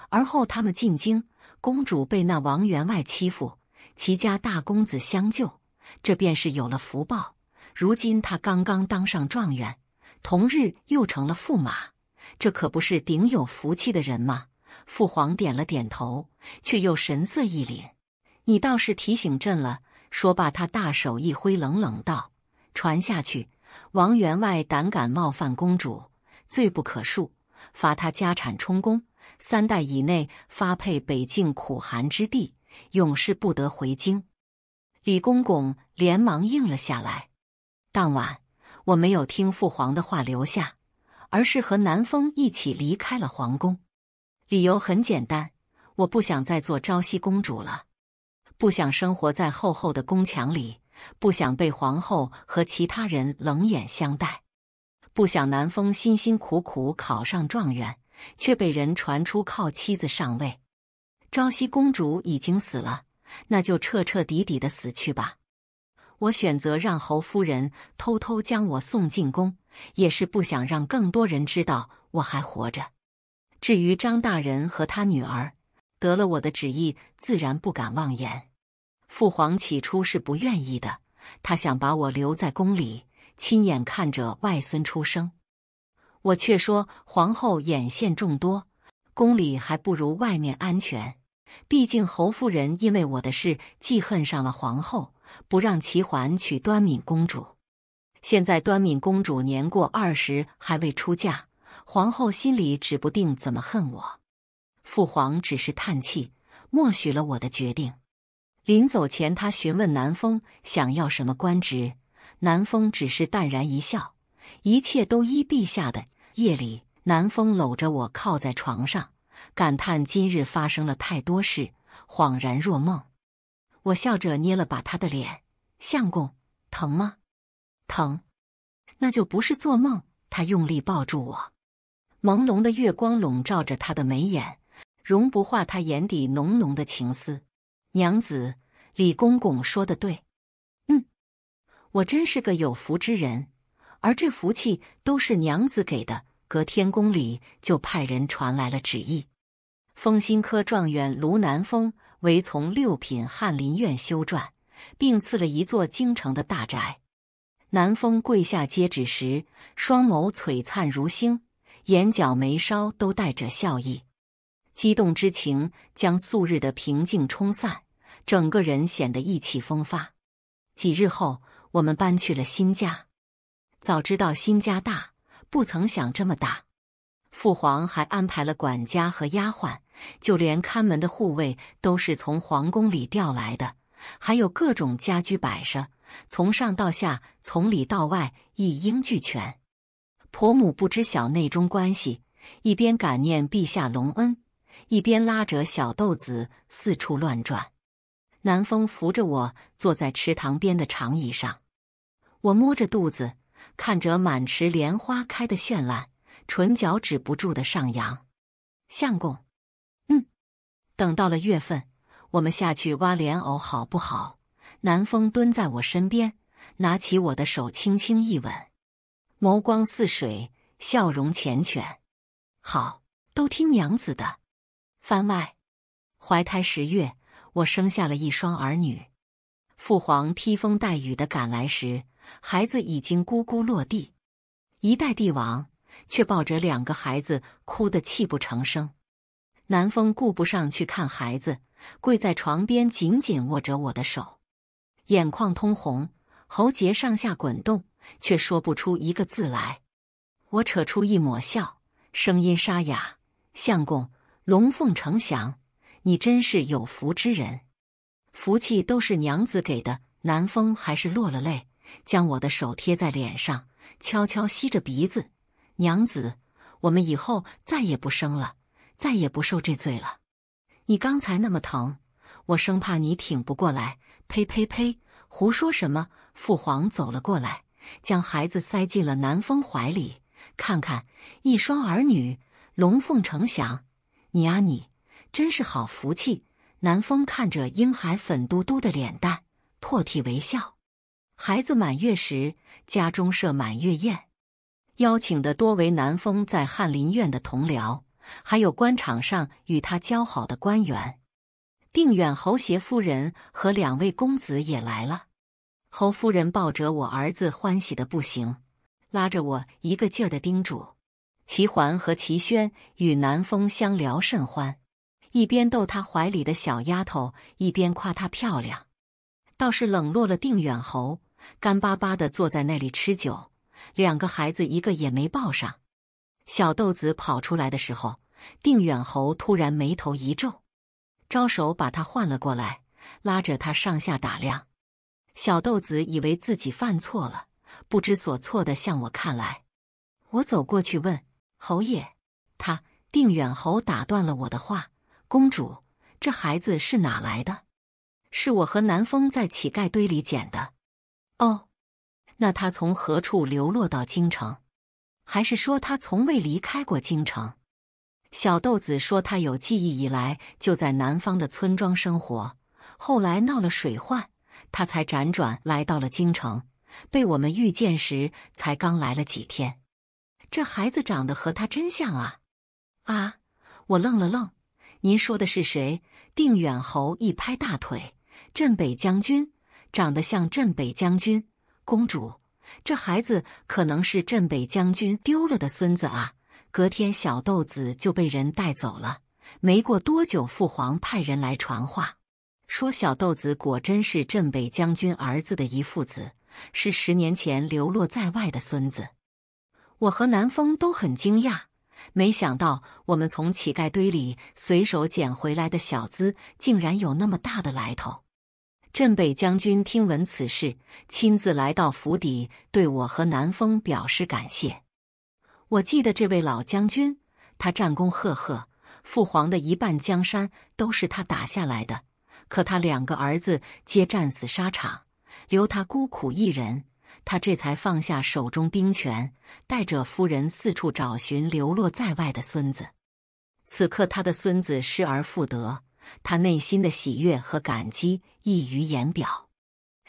而后他们进京，公主被那王员外欺负，齐家大公子相救，这便是有了福报。如今他刚刚当上状元，同日又成了驸马，这可不是顶有福气的人吗？父皇点了点头，却又神色一凛：“你倒是提醒朕了。”说罢，他大手一挥，冷冷道：“传下去，王员外胆敢冒犯公主，罪不可恕，罚他家产充公。”三代以内发配北境苦寒之地，永世不得回京。李公公连忙应了下来。当晚，我没有听父皇的话留下，而是和南风一起离开了皇宫。理由很简单，我不想再做朝夕公主了，不想生活在厚厚的宫墙里，不想被皇后和其他人冷眼相待，不想南风辛辛苦苦考上状元。却被人传出靠妻子上位，朝夕公主已经死了，那就彻彻底底的死去吧。我选择让侯夫人偷偷将我送进宫，也是不想让更多人知道我还活着。至于张大人和他女儿，得了我的旨意，自然不敢妄言。父皇起初是不愿意的，他想把我留在宫里，亲眼看着外孙出生。我却说，皇后眼线众多，宫里还不如外面安全。毕竟侯夫人因为我的事记恨上了皇后，不让齐桓娶端敏公主。现在端敏公主年过二十还未出嫁，皇后心里指不定怎么恨我。父皇只是叹气，默许了我的决定。临走前，他询问南风想要什么官职，南风只是淡然一笑。一切都依陛下的。夜里，南风搂着我靠在床上，感叹今日发生了太多事，恍然若梦。我笑着捏了把他的脸，相公，疼吗？疼，那就不是做梦。他用力抱住我，朦胧的月光笼罩着他的眉眼，融不化他眼底浓浓的情思。娘子，李公公说的对，嗯，我真是个有福之人。而这福气都是娘子给的。隔天宫里就派人传来了旨意，封新科状元卢南风为从六品翰林院修撰，并赐了一座京城的大宅。南风跪下接旨时，双眸璀璨如星，眼角眉梢都带着笑意，激动之情将素日的平静冲散，整个人显得意气风发。几日后，我们搬去了新家。早知道新家大，不曾想这么大。父皇还安排了管家和丫鬟，就连看门的护卫都是从皇宫里调来的，还有各种家居摆设，从上到下，从里到外，一应俱全。婆母不知晓内中关系，一边感念陛下隆恩，一边拉着小豆子四处乱转。南风扶着我坐在池塘边的长椅上，我摸着肚子。看着满池莲花开的绚烂，唇角止不住的上扬。相公，嗯，等到了月份，我们下去挖莲藕好不好？南风蹲在我身边，拿起我的手轻轻一吻，眸光似水，笑容缱绻。好，都听娘子的。番外，怀胎十月，我生下了一双儿女。父皇披风带雨的赶来时。孩子已经咕咕落地，一代帝王却抱着两个孩子哭得泣不成声。南风顾不上去看孩子，跪在床边紧紧握着我的手，眼眶通红，喉结上下滚动，却说不出一个字来。我扯出一抹笑，声音沙哑：“相公，龙凤呈祥，你真是有福之人，福气都是娘子给的。”南风还是落了泪。将我的手贴在脸上，悄悄吸着鼻子。娘子，我们以后再也不生了，再也不受这罪了。你刚才那么疼，我生怕你挺不过来。呸呸呸！胡说什么！父皇走了过来，将孩子塞进了南风怀里。看看，一双儿女，龙凤呈祥。你啊你，真是好福气。南风看着婴孩粉嘟嘟的脸蛋，破涕为笑。孩子满月时，家中设满月宴，邀请的多为南风在翰林院的同僚，还有官场上与他交好的官员。定远侯携夫人和两位公子也来了。侯夫人抱着我儿子，欢喜的不行，拉着我一个劲儿的叮嘱。齐桓和齐宣与南风相聊甚欢，一边逗他怀里的小丫头，一边夸她漂亮，倒是冷落了定远侯。干巴巴的坐在那里吃酒，两个孩子一个也没抱上。小豆子跑出来的时候，定远侯突然眉头一皱，招手把他唤了过来，拉着他上下打量。小豆子以为自己犯错了，不知所措的向我看来。我走过去问侯爷，他定远侯打断了我的话：“公主，这孩子是哪来的？是我和南风在乞丐堆里捡的。”哦，那他从何处流落到京城？还是说他从未离开过京城？小豆子说，他有记忆以来就在南方的村庄生活，后来闹了水患，他才辗转来到了京城。被我们遇见时，才刚来了几天。这孩子长得和他真像啊！啊！我愣了愣。您说的是谁？定远侯一拍大腿，镇北将军。长得像镇北将军，公主。这孩子可能是镇北将军丢了的孙子啊。隔天，小豆子就被人带走了。没过多久，父皇派人来传话，说小豆子果真是镇北将军儿子的一父子，是十年前流落在外的孙子。我和南风都很惊讶，没想到我们从乞丐堆里随手捡回来的小资，竟然有那么大的来头。镇北将军听闻此事，亲自来到府邸，对我和南风表示感谢。我记得这位老将军，他战功赫赫，父皇的一半江山都是他打下来的。可他两个儿子皆战死沙场，留他孤苦一人，他这才放下手中兵权，带着夫人四处找寻流落在外的孙子。此刻，他的孙子失而复得。他内心的喜悦和感激溢于言表。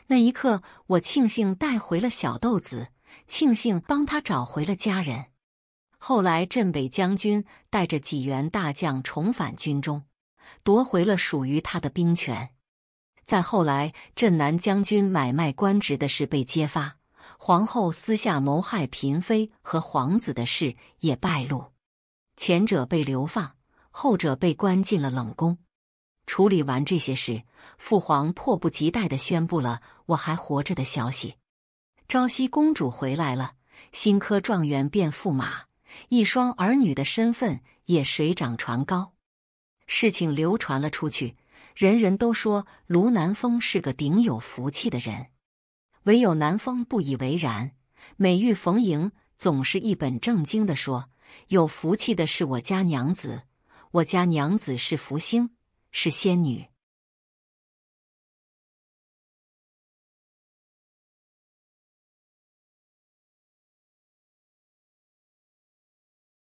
那一刻，我庆幸带回了小豆子，庆幸帮他找回了家人。后来，镇北将军带着几员大将重返军中，夺回了属于他的兵权。再后来，镇南将军买卖官职的事被揭发，皇后私下谋害嫔妃和皇子的事也败露，前者被流放，后者被关进了冷宫。处理完这些事，父皇迫不及待地宣布了我还活着的消息。朝夕公主回来了，新科状元变驸马，一双儿女的身份也水涨船高。事情流传了出去，人人都说卢南风是个顶有福气的人。唯有南风不以为然，每遇逢迎，总是一本正经地说：“有福气的是我家娘子，我家娘子是福星。”是仙女。